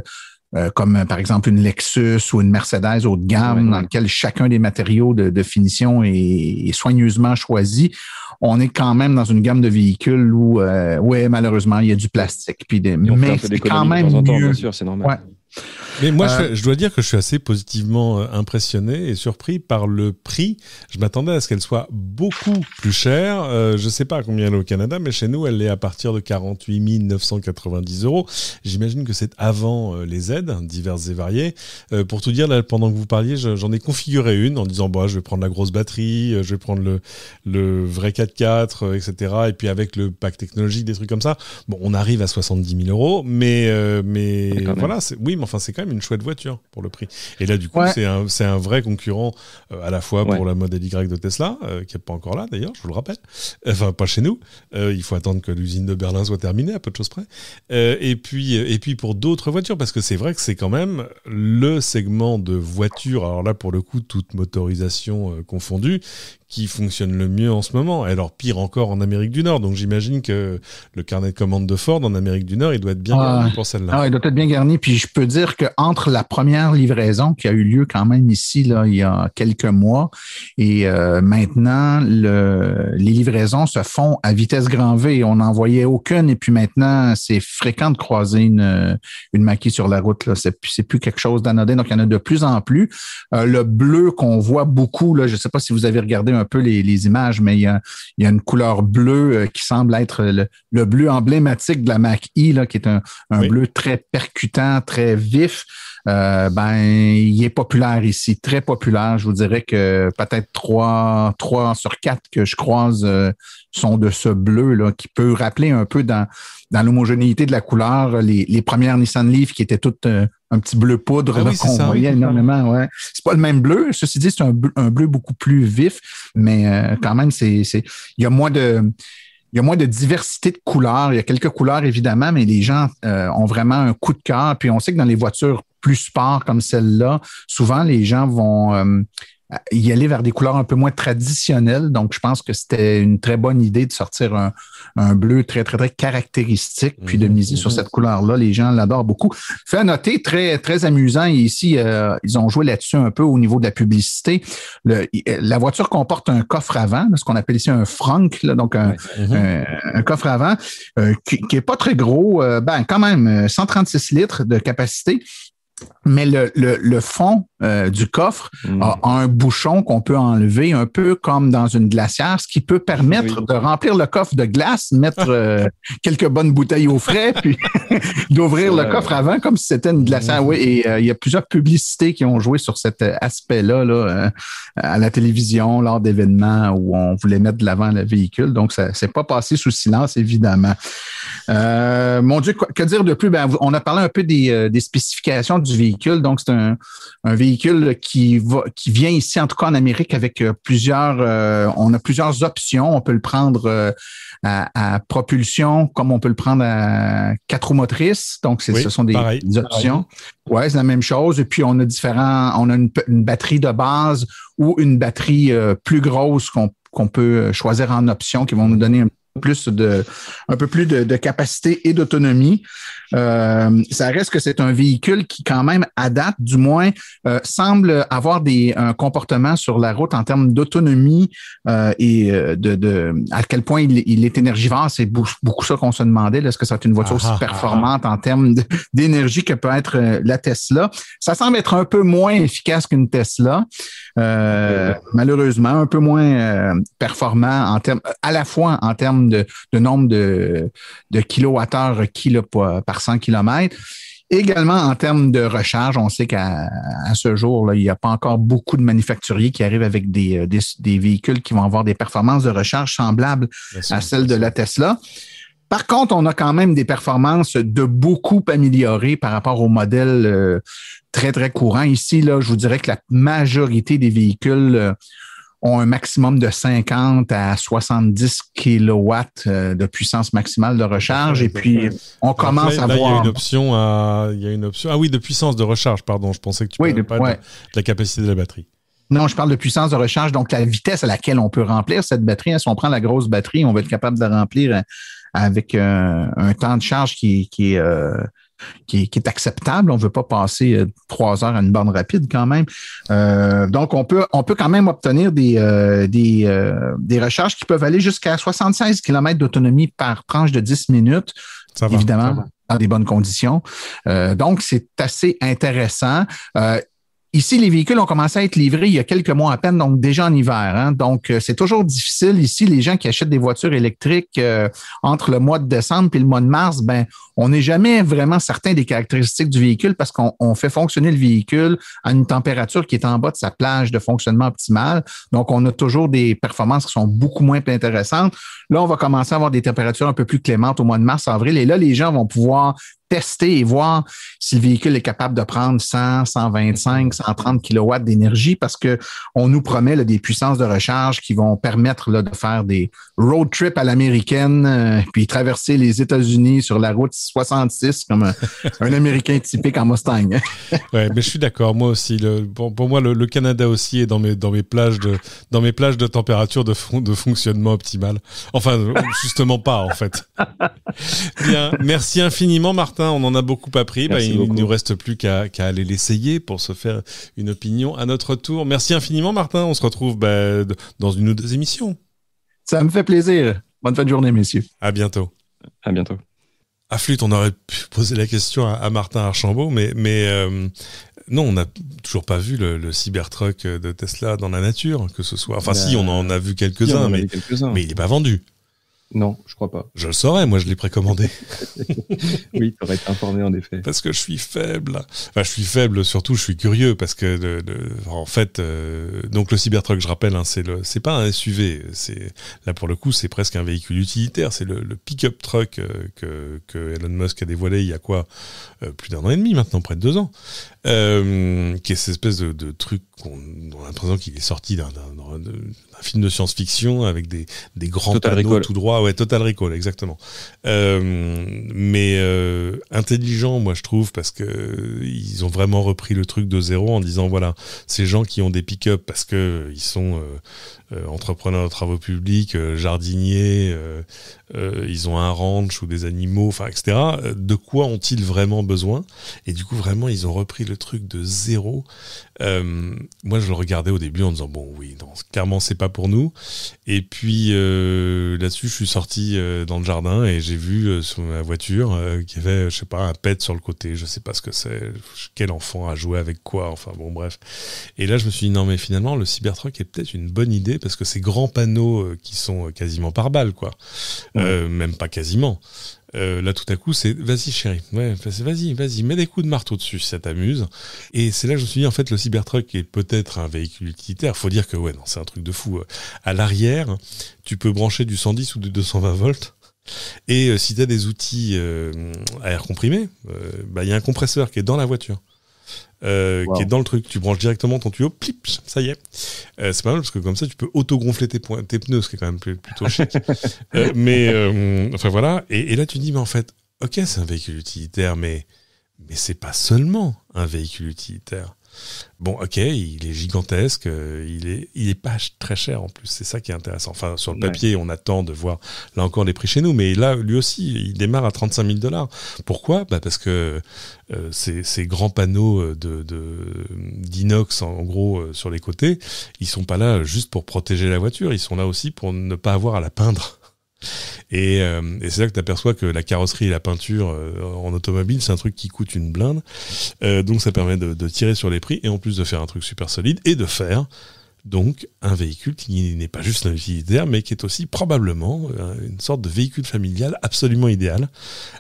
euh, comme euh, par exemple une Lexus ou une Mercedes haut de gamme, dans lequel chacun des matériaux de, finition est, soigneusement choisi, on est quand même dans une gamme de véhicules où, euh, ouais, malheureusement, il y a du plastique. Puis des, mais c'est quand même mieux. normal. Mais moi, euh, je, dois dire que je suis assez positivement euh, impressionné et surpris par le prix. Je m'attendais à ce qu'elle soit beaucoup plus chère. Euh, je ne sais pas combien elle est au Canada, mais chez nous, elle est à partir de 48 990 euros. J'imagine que c'est avant les aides diverses et variées. pour tout dire, là, pendant que vous parliez, j'en ai configuré une en disant bah, je vais prendre la grosse batterie, je vais prendre le, le vrai 4x4, etc. Et puis avec le pack technologique, des trucs comme ça. Bon, on arrive à 70 000 euros, mais, mais ah, voilà, oui, enfin, c'est quand même une chouette voiture pour le prix. Et là, du coup, c'est un, vrai concurrent euh, à la fois pour la modèle Y de Tesla, euh, qui n'est pas encore là d'ailleurs, je vous le rappelle. Euh, enfin, pas chez nous. il faut attendre que l'usine de Berlin soit terminée, à peu de choses près. et, puis, et puis pour d'autres voitures, parce que c'est vrai que c'est quand même le segment de voiture, alors là, pour le coup, toute motorisation confondue, qui fonctionne le mieux en ce moment. Alors pire encore en Amérique du Nord. Donc j'imagine que le carnet de commande de Ford en Amérique du Nord, il doit être bien ah. garni pour celle-là. Ah, il doit être bien garni. Puis je peux dire qu'entre la première livraison qui a eu lieu quand même ici là, il y a quelques mois et euh, maintenant le, les livraisons se font à vitesse grand V. On n'en voyait aucune et puis maintenant c'est fréquent de croiser une, une maquille sur la route. Là. C'est, c'est plus quelque chose d'anodin. Donc il y en a de plus en plus. Euh, le bleu qu'on voit beaucoup, là, je ne sais pas si vous avez regardé un peu les, images, mais il y, a, une couleur bleue euh, qui semble être le, bleu emblématique de la Mac E, qui est un, bleu très percutant, très vif. Euh, ben, il est populaire ici, très populaire. Je vous dirais que peut-être trois, sur quatre que je croise euh, sont de ce bleu là, qui peut rappeler un peu dans, dans l'homogénéité de la couleur les, premières Nissan Leaf qui étaient toutes euh, un petit bleu poudre ben qu'on voyait énormément. C'est pas le même bleu. Ceci dit, c'est un, bleu beaucoup plus vif, mais euh, quand même, c'est, il y a moins de. Il y a moins de diversité de couleurs. Il y a quelques couleurs, évidemment, mais les gens euh, ont vraiment un coup de cœur. Puis on sait que dans les voitures plus sport comme celle-là, souvent les gens vont, y aller vers des couleurs un peu moins traditionnelles. Donc, je pense que c'était une très bonne idée de sortir un, bleu très, très, très caractéristique, puis de mhm, miser sur mhm. cette couleur-là. Les gens l'adorent beaucoup. Fait à noter, très, très amusant, ici, euh, ils ont joué là-dessus un peu au niveau de la publicité. Euh, la voiture comporte un coffre avant, ce qu'on appelle ici un franc, donc mhm. un, coffre avant, euh, qui est pas très gros, euh, ben quand même, 136 litres de capacité, mais le, fond euh, du coffre mm. a, un bouchon qu'on peut enlever un peu comme dans une glacière, ce qui peut permettre de remplir le coffre de glace, mettre euh, quelques bonnes bouteilles au frais, puis d'ouvrir le coffre avant comme si c'était une glacière. Oui, et euh, il y a plusieurs publicités qui ont joué sur cet aspect-là à la télévision lors d'événements où on voulait mettre de l'avant le véhicule. Donc, ça s'est pas passé sous silence, évidemment. Euh, mon Dieu, que dire de plus? Ben, on a parlé un peu des, euh, spécifications du véhicule. Donc, c'est un, véhicule qui, va, qui vient ici, en tout cas en Amérique, avec euh, plusieurs, on a plusieurs options. On peut le prendre à, propulsion, comme on peut le prendre à quatre roues motrices. Donc, ce sont des, options. Oui, c'est la même chose. Et puis, on a différents, on a une, batterie de base ou une batterie plus grosse qu'on qu'on peut choisir en option, qui vont nous donner un plus de, un peu plus de, capacité et d'autonomie. Euh, ça reste que c'est un véhicule qui, quand même, à date, du moins, euh, semble avoir des, un comportement sur la route en termes d'autonomie euh, et de, à quel point il, est énergivore. C'est beaucoup ça qu'on se demandait. Est-ce que c'est une voiture aussi ah, ah, performante ah. en termes d'énergie que peut être la Tesla? Ça semble être un peu moins efficace qu'une Tesla, malheureusement, un peu moins performant en à la fois en termes de, nombre de, de kilowattheures requis par 100 km. Également, en termes de recharge, on sait qu'à ce jour, là, il n'y a pas encore beaucoup de manufacturiers qui arrivent avec euh, des, des, véhicules qui vont avoir des performances de recharge semblables à celles de la Tesla. Par contre, on a quand même des performances de beaucoup améliorées par rapport aux modèles euh, très, très courants. Ici, là, je vous dirais que la majorité des véhicules euh, ont un maximum de 50 à 70 kilowatts euh, de puissance maximale de recharge. Et puis, on commence à voir. Il y a une option Ah oui, de puissance de recharge, pardon. Je pensais que tu parlais de, la capacité de la batterie. Non, je parle de puissance de recharge, donc la vitesse à laquelle on peut remplir cette batterie. Hein, si on prend la grosse batterie, on va être capable de la remplir euh, avec euh, un, temps de charge qui, est qui, est acceptable. On ne veut pas passer euh, trois heures à une borne rapide quand même. Euh, donc, on peut, on peut quand même obtenir des, euh, des, recharges qui peuvent aller jusqu'à 76 km d'autonomie par tranche de 10 minutes. évidemment. dans des bonnes conditions. donc, c'est assez intéressant. Ici, les véhicules ont commencé à être livrés il y a quelques mois à peine, donc déjà en hiver. Hein. Donc, euh, c'est toujours difficile ici. Les gens qui achètent des voitures électriques euh, entre le mois de décembre et le mois de mars, ben, on n'est jamais vraiment certain des caractéristiques du véhicule parce qu'on fait fonctionner le véhicule à une température qui est en bas de sa plage de fonctionnement optimale. Donc, on a toujours des performances qui sont beaucoup moins intéressantes. Là, on va commencer à avoir des températures un peu plus clémentes au mois de mars, avril. Et là, les gens vont pouvoir tester et voir si le véhicule est capable de prendre 100, 125, 130 kilowatts d'énergie parce que on nous promet des puissances de recharge qui vont permettre de faire des road trips à l'américaine euh, puis traverser les États-Unis sur la route 66 comme un, Américain typique en Mustang. Oui, mais je suis d'accord. Moi aussi. pour, moi, le, Canada aussi est dans mes, plages de, dans mes plages de température de, de fonctionnement optimal. Enfin, euh, justement pas, en fait. Bien. Merci infiniment, Martin. Hein, on en a beaucoup appris. Bah, il ne nous reste plus qu'à aller l'essayer pour se faire une opinion à notre tour. Merci infiniment, Martin. On se retrouve bah, dans une ou deux émissions. Ça me fait plaisir. Bonne fin de journée, messieurs. À bientôt. À bientôt. À Flûte, on aurait pu poser la question à, Martin Archambault, mais, euh, non, on n'a toujours pas vu le, Cybertruck de Tesla dans la nature, que ce soit. Enfin, si, bah, on en a vu quelques-uns, mais, mais il n'est pas vendu. Non, je crois pas. Je le saurais, moi je l'ai précommandé. oui, tu aurais été informé en effet. Parce que je suis faible. Enfin, je suis faible, surtout je suis curieux parce que en fait, euh, donc le Cybertruck, je rappelle, hein, c'est le, pas un SUV. C'est là pour le coup, c'est presque un véhicule utilitaire. C'est le, le pick-up truck euh, que, Elon Musk a dévoilé il y a quoi euh, plus d'un an et demi maintenant, près de deux ans. Euh, qui est cette espèce de, de truc qu'on a l'impression qu'il est sorti d'un film de science-fiction avec des, grands panneaux tout droit. Ouais, Total Recall, exactement. Euh, mais euh, intelligent, moi je trouve, parce que ils ont vraiment repris le truc de zéro en disant voilà, ces gens qui ont des pick-up parce que ils sont euh, entrepreneurs de travaux publics, euh, jardiniers, euh, ils ont un ranch ou des animaux, enfin, etc. De quoi ont-ils vraiment besoin Et du coup, vraiment, ils ont repris le truc de zéro. Euh, moi, je le regardais au début en disant bon, oui, non, clairement, c'est pas pour nous. Et puis euh, là-dessus, je suis sorti euh, dans le jardin et j'ai vu sur ma voiture qu'il y avait, je sais pas, un pet sur le côté. Je sais pas ce que c'est. Quel enfant a joué avec quoi Enfin bon, bref. Et là, je me suis dit non, mais finalement, le Cybertruck est peut-être une bonne idée parce que ces grands panneaux qui sont quasiment par balles quoi, même pas quasiment. Euh, là, tout à coup, c'est vas-y, chérie, ouais, vas-y, vas-y, mets des coups de marteau dessus si ça t'amuse. Et c'est là que je me suis dit, en fait, le Cybertruck est peut-être un véhicule utilitaire. Faut dire que, ouais, non, c'est un truc de fou. Euh. À l'arrière, tu peux brancher du 110 ou du 220 volts. Et euh, si tu des outils à air comprimé, bah, il y a un compresseur qui est dans la voiture. Euh, qui est dans le truc. Tu branches directement ton tuyau, plip, ça y est. Euh, c'est pas mal parce que comme ça, tu peux auto-gonfler tes, pneus, ce qui est quand même plutôt chic. Euh, mais enfin voilà. Et, là, tu dis, mais en fait, ok, c'est un véhicule utilitaire, mais mais c'est pas seulement un véhicule utilitaire. Bon, ok, il est gigantesque, euh, il est, il pas très cher en plus, c'est ça qui est intéressant. Enfin, sur le papier, on attend de voir là encore les prix chez nous, mais là, lui aussi, il démarre à 35 000 dollars. Pourquoi bah, Parce que euh, ces, grands panneaux euh, de, d'inox, en gros, sur les côtés, ils sont pas là juste pour protéger la voiture, ils sont là aussi pour ne pas avoir à la peindre. Euh, et, c'est là que tu aperçois que la carrosserie et la peinture euh, en automobile, c'est un truc qui coûte une blinde. Euh, donc ça permet de, de, tirer sur les prix et en plus de faire un truc super solide et de faire donc un véhicule qui n'est pas juste un utilitaire, mais qui est aussi probablement euh, une sorte de véhicule familial absolument idéal,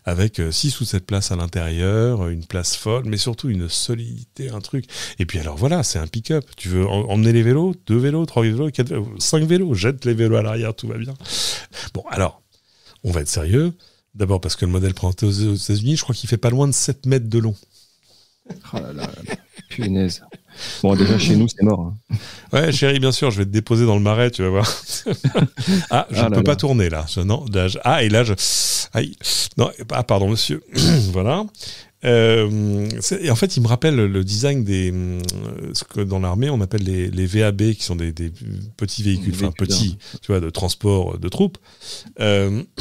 avec 6 euh, ou 7 places à l'intérieur, euh, une place folle, mais surtout une solidité, un truc. Et puis alors voilà, c'est un pick-up. Tu veux emmener les vélos, deux vélos, trois vélos, quatre, cinq vélos, jette les vélos à l'arrière, tout va bien. Bon, alors, on va être sérieux. D'abord parce que le modèle présenté aux États-Unis, je crois qu'il fait pas loin de 7 mètres de long. Oh là là, punaise. Bon, déjà chez nous, c'est mort. Hein. Ouais, chérie, bien sûr, je vais te déposer dans le marais, tu vas voir. ah, je ah ne peux pas tourner là. ce non, là, ah, et là, je. Aïe. ah, pardon, monsieur. voilà. Euh, et en fait, il me rappelle le design des hum, euh, ce que dans l'armée on appelle les, les, VAB, qui sont des, petits véhicules, enfin petits, hein. tu vois, de transport euh, de troupes. Euh,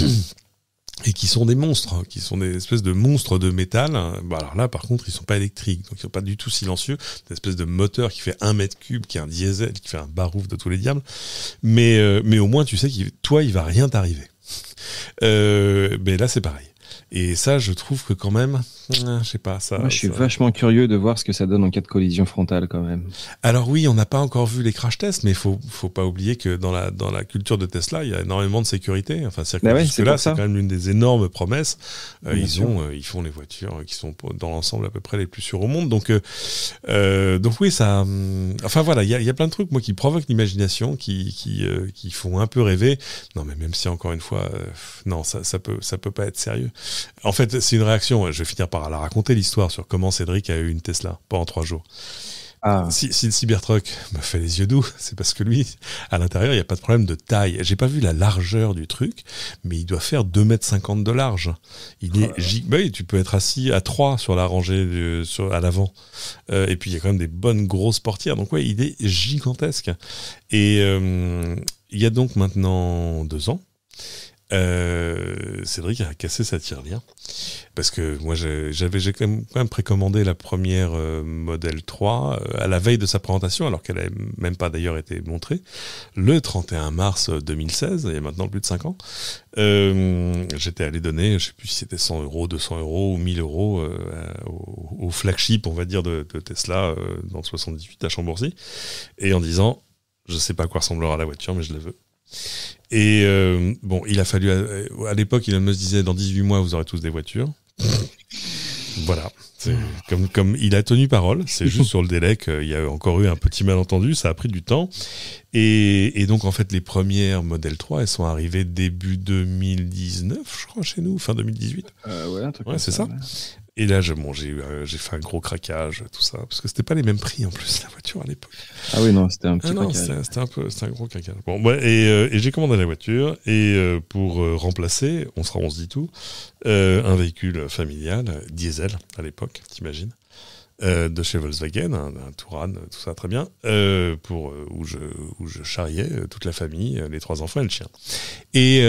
et qui sont des monstres, hein, qui sont des espèces de monstres de métal. Bah alors là, par contre, ils sont pas électriques, donc ils sont pas du tout silencieux. Une espèce de moteur qui fait un mètre cube, qui est un diesel, qui fait un barouf de tous les diables. Mais, euh, mais au moins, tu sais que toi, il va rien t'arriver. Euh, mais là, c'est pareil. Et ça, je trouve que quand même, ah, je sais pas ça. Moi, je suis vachement curieux de voir ce que ça donne en cas de collision frontale quand même. Alors oui, on n'a pas encore vu les crash tests, mais faut faut pas oublier que dans la dans la culture de Tesla, il y a énormément de sécurité. Enfin, bah c'est là, c'est quand même l'une des énormes promesses. Euh, ils ont euh, ils font les voitures qui sont dans l'ensemble à peu près les plus sûres au monde. Donc euh, donc oui, ça. Hum, enfin voilà, il y a, y a, plein de trucs moi qui provoquent l'imagination, qui qui qui font un peu rêver. Non, mais même si encore une fois, non, ça ça peut ça peut pas être sérieux. En fait, c'est une réaction. Je vais finir par enfin, elle a raconté l'histoire sur comment Cédric a eu une Tesla pendant trois jours. Ah. Si, le Cybertruck me fait les yeux doux, c'est parce que lui, à l'intérieur, il n'y a pas de problème de taille. J'ai pas vu la largeur du truc, mais il doit faire 2,50 m de large. Il oh est gig... Bah tu peux être assis à 3 sur la rangée à l'avant. Euh, et puis, il y a quand même des bonnes grosses portières. Donc, ouais, il est gigantesque. Et euh, il y a donc maintenant deux ans, euh, Cédric a cassé sa tirelire parce que moi j'avais j'ai quand, même, précommandé la première euh, modèle 3 euh, à la veille de sa présentation alors qu'elle n'avait même pas d'ailleurs été montrée le 31 mars 2016 euh, il y a maintenant plus de 5 ans j'étais allé donner je sais plus si c'était 100 euros 200 euros ou 1000 euros au, flagship on va dire de, Tesla dans le 78 à Chambourcy et en disant je sais pas à quoi ressemblera la voiture mais je la veux et euh, bon, il a fallu. Euh, à, l'époque, il me disait dans 18 mois, vous aurez tous des voitures. voilà. Comme, comme il a tenu parole, c'est juste sur le délai qu'il y a encore eu un petit malentendu, ça a pris du temps. Et, donc, en fait, les premières Model 3, elles sont arrivées début 2019, je crois, chez nous, fin 2018. Euh, ouais, ouais c'est ça. Et là, j'ai j'ai fait un gros craquage, tout ça, parce que c'était pas les mêmes prix en plus la voiture à l'époque. Ah oui, non, c'était un petit ah un peu, un gros craquage. Bon, euh, et, j'ai commandé la voiture et euh, pour euh, remplacer, on sera, on se dit tout, un véhicule familial diesel à l'époque, t'imagines euh, de chez Volkswagen, un, Touran, tout ça très bien, euh, pour, euh, où, je, où charriais toute la famille, les trois enfants et le chien. Et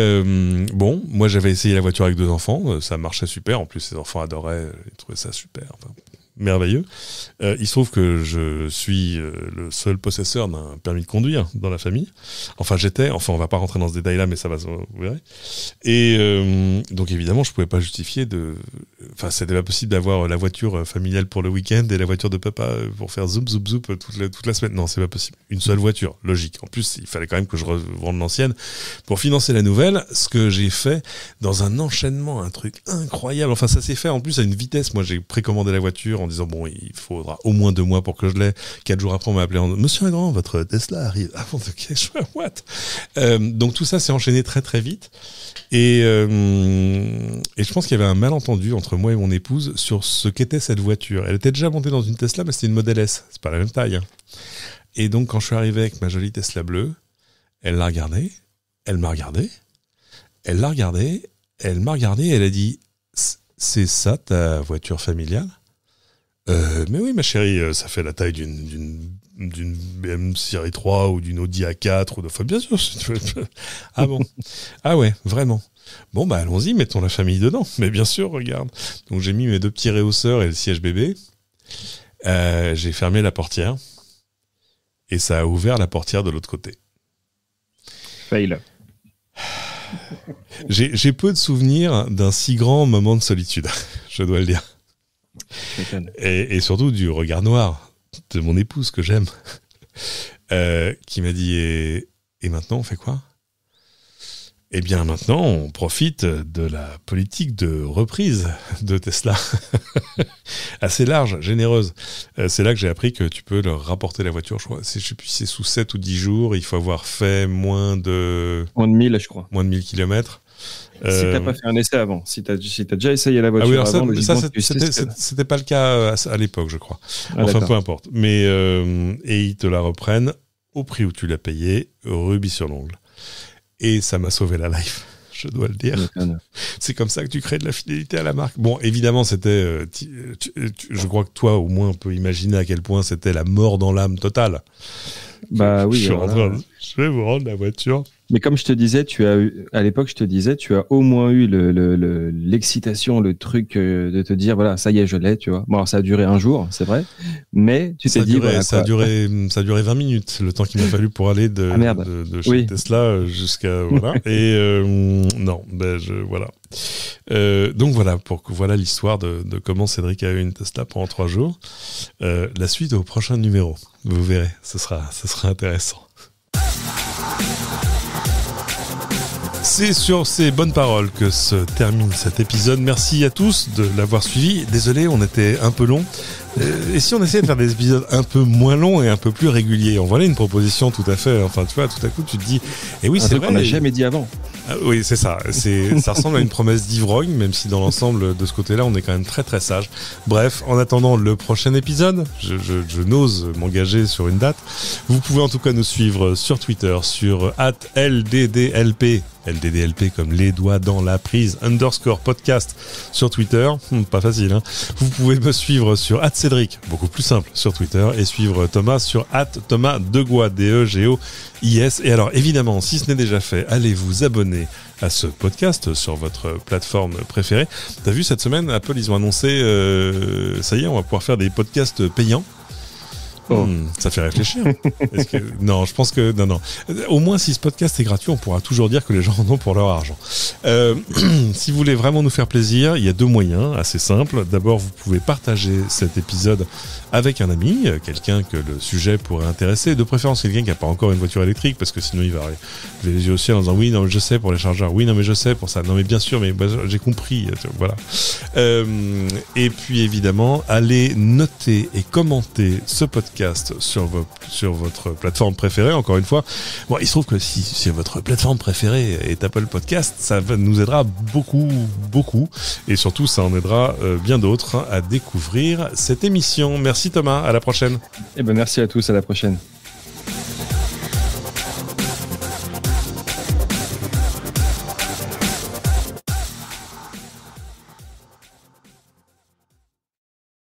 bon, moi j'avais essayé la voiture avec deux enfants, ça marchait super, en plus les enfants adoraient, ils trouvaient ça super merveilleux. Euh, il se trouve que je suis euh, le seul possesseur d'un permis de conduire dans la famille. Enfin, j'étais, enfin, on va pas rentrer dans ce détail-là, mais ça va, vous verrez. Et euh, donc, évidemment, je ne pouvais pas justifier de. Enfin, c'était pas possible d'avoir la voiture familiale pour le week-end et la voiture de papa pour faire zoom, zoom, zoom toute la, semaine. Non, c'est pas possible. Une seule voiture, logique. En plus, il fallait quand même que je revende l'ancienne pour financer la nouvelle, ce que j'ai fait dans un enchaînement, un truc incroyable. Enfin, ça s'est fait en plus à une vitesse. Moi, j'ai précommandé la voiture en disant bon, il faudra au moins deux mois pour que je l'ai. Quatre jours après, on m'a appelé en Monsieur non votre Tesla arrive. avant de ok, je what euh, Donc tout ça s'est enchaîné très très vite. Et, euh, et je pense qu'il y avait un malentendu entre moi et mon épouse sur ce qu'était cette voiture. Elle était déjà montée dans une Tesla, mais c'était une Model S. C'est pas la même taille. Hein. Et donc quand je suis arrivé avec ma jolie Tesla bleue, elle l'a regardée, elle m'a regardé, elle l'a regardée, elle m'a regardé, elle a dit c'est ça ta voiture familiale euh, mais oui, ma chérie, euh, ça fait la taille d'une d'une BM Série 3 ou d'une Audi A4 ou de fois, bien sûr. ah bon Ah ouais, vraiment. Bon bah allons-y, mettons la famille dedans. Mais bien sûr, regarde. Donc j'ai mis mes deux petits réhausseurs et le siège bébé. Euh, j'ai fermé la portière et ça a ouvert la portière de l'autre côté. Fail. J'ai peu de souvenirs d'un si grand moment de solitude, je dois le dire. Et, surtout du regard noir de mon épouse que j'aime, euh, qui m'a dit et, maintenant on fait quoi Eh bien maintenant on profite de la politique de reprise de Tesla, assez large, généreuse. Euh, c'est là que j'ai appris que tu peux leur rapporter la voiture, je crois. Je sais c'est sous 7 ou 10 jours, il faut avoir fait moins de... Moins de 1000, je crois. Moins de 1000 kilomètres. Si n'as euh, pas fait un essai avant, si tu as déjà essayé la ah voiture avant... oui, ça, c'était pas le cas euh, à, l'époque, je crois. Ah, enfin, peu importe. Mais euh, et ils te la reprennent au prix où tu l'as payé, rubis sur l'ongle. Et ça m'a sauvé la life. Je dois le dire. C'est comme ça que tu crées de la fidélité à la marque. Bon, évidemment, c'était. je crois que toi, au moins, on peut imaginer à quel point c'était la mort dans l'âme totale. Bah oui. Je, je vais vous rendre la voiture. Mais comme je te disais, tu as à l'époque, je te disais, tu as au moins eu l'excitation, le, truc euh, de te dire, voilà, ça y est, je l'ai, tu vois. Bon, ça a duré un jour, c'est vrai, mais tu t'es dit. ça, a duré, ça duré 20 minutes, le temps qu'il m'a fallu pour aller de, ah, de, de chez Tesla euh, jusqu'à. Voilà. Et euh, non, ben, je, voilà. donc voilà, pour, voilà l'histoire de, comment Cédric a eu une Tesla pendant trois jours. la suite au prochain numéro. Vous verrez, ce sera, ce sera intéressant. C'est sur ces bonnes paroles que se termine cet épisode. Merci à tous de l'avoir suivi. Désolé, on était un peu long. Euh, et si on essayait de faire des épisodes un peu moins longs et un peu plus réguliers On voilà une proposition tout à fait. Enfin, tu vois, tout à coup, tu te dis. Et eh oui, c'est vrai. On n'a jamais dit avant. Ah oui, c'est ça. C'est, ça ressemble à une promesse d'ivrogne, même si dans l'ensemble de ce côté-là, on est quand même très très sage. Bref, en attendant le prochain épisode, je, n'ose m'engager sur une date. Vous pouvez en tout cas nous suivre sur Twitter, sur LDDLP LDDLP comme les doigts dans la prise underscore podcast sur Twitter. Hmm, pas facile. Hein vous pouvez me suivre sur at Cédric, beaucoup plus simple, sur Twitter, et suivre Thomas sur at Thomas e Et alors, évidemment, si ce n'est déjà fait, allez vous abonner à ce podcast sur votre plateforme préférée. T'as vu, cette semaine, Apple, ils ont annoncé, euh, ça y est, on va pouvoir faire des podcasts payants. Hmm, ça fait réfléchir. Non, je pense que non, non. Au moins, si ce podcast est gratuit, on pourra toujours dire que les gens en ont pour leur argent. Euh, si vous voulez vraiment nous faire plaisir, il y a deux moyens assez simples. D'abord, vous pouvez partager cet épisode avec un ami, euh, quelqu'un que le sujet pourrait intéresser, de préférence quelqu'un qui n'a pas encore une voiture électrique, parce que sinon il va les yeux au ciel en disant oui, non, je sais pour les chargeurs, oui, non, mais je sais pour ça, non, mais bien sûr, mais bah, j'ai compris, voilà. Euh, et puis évidemment, allez noter et commenter ce podcast sur, sur votre plateforme préférée, encore une fois. Bon, il se trouve que si, votre plateforme préférée est Apple Podcast, ça nous aidera beaucoup, beaucoup, et surtout, ça en aidera euh, bien d'autres hein, à découvrir cette émission. Merci Thomas, à la prochaine. Et eh ben merci à tous, à la prochaine.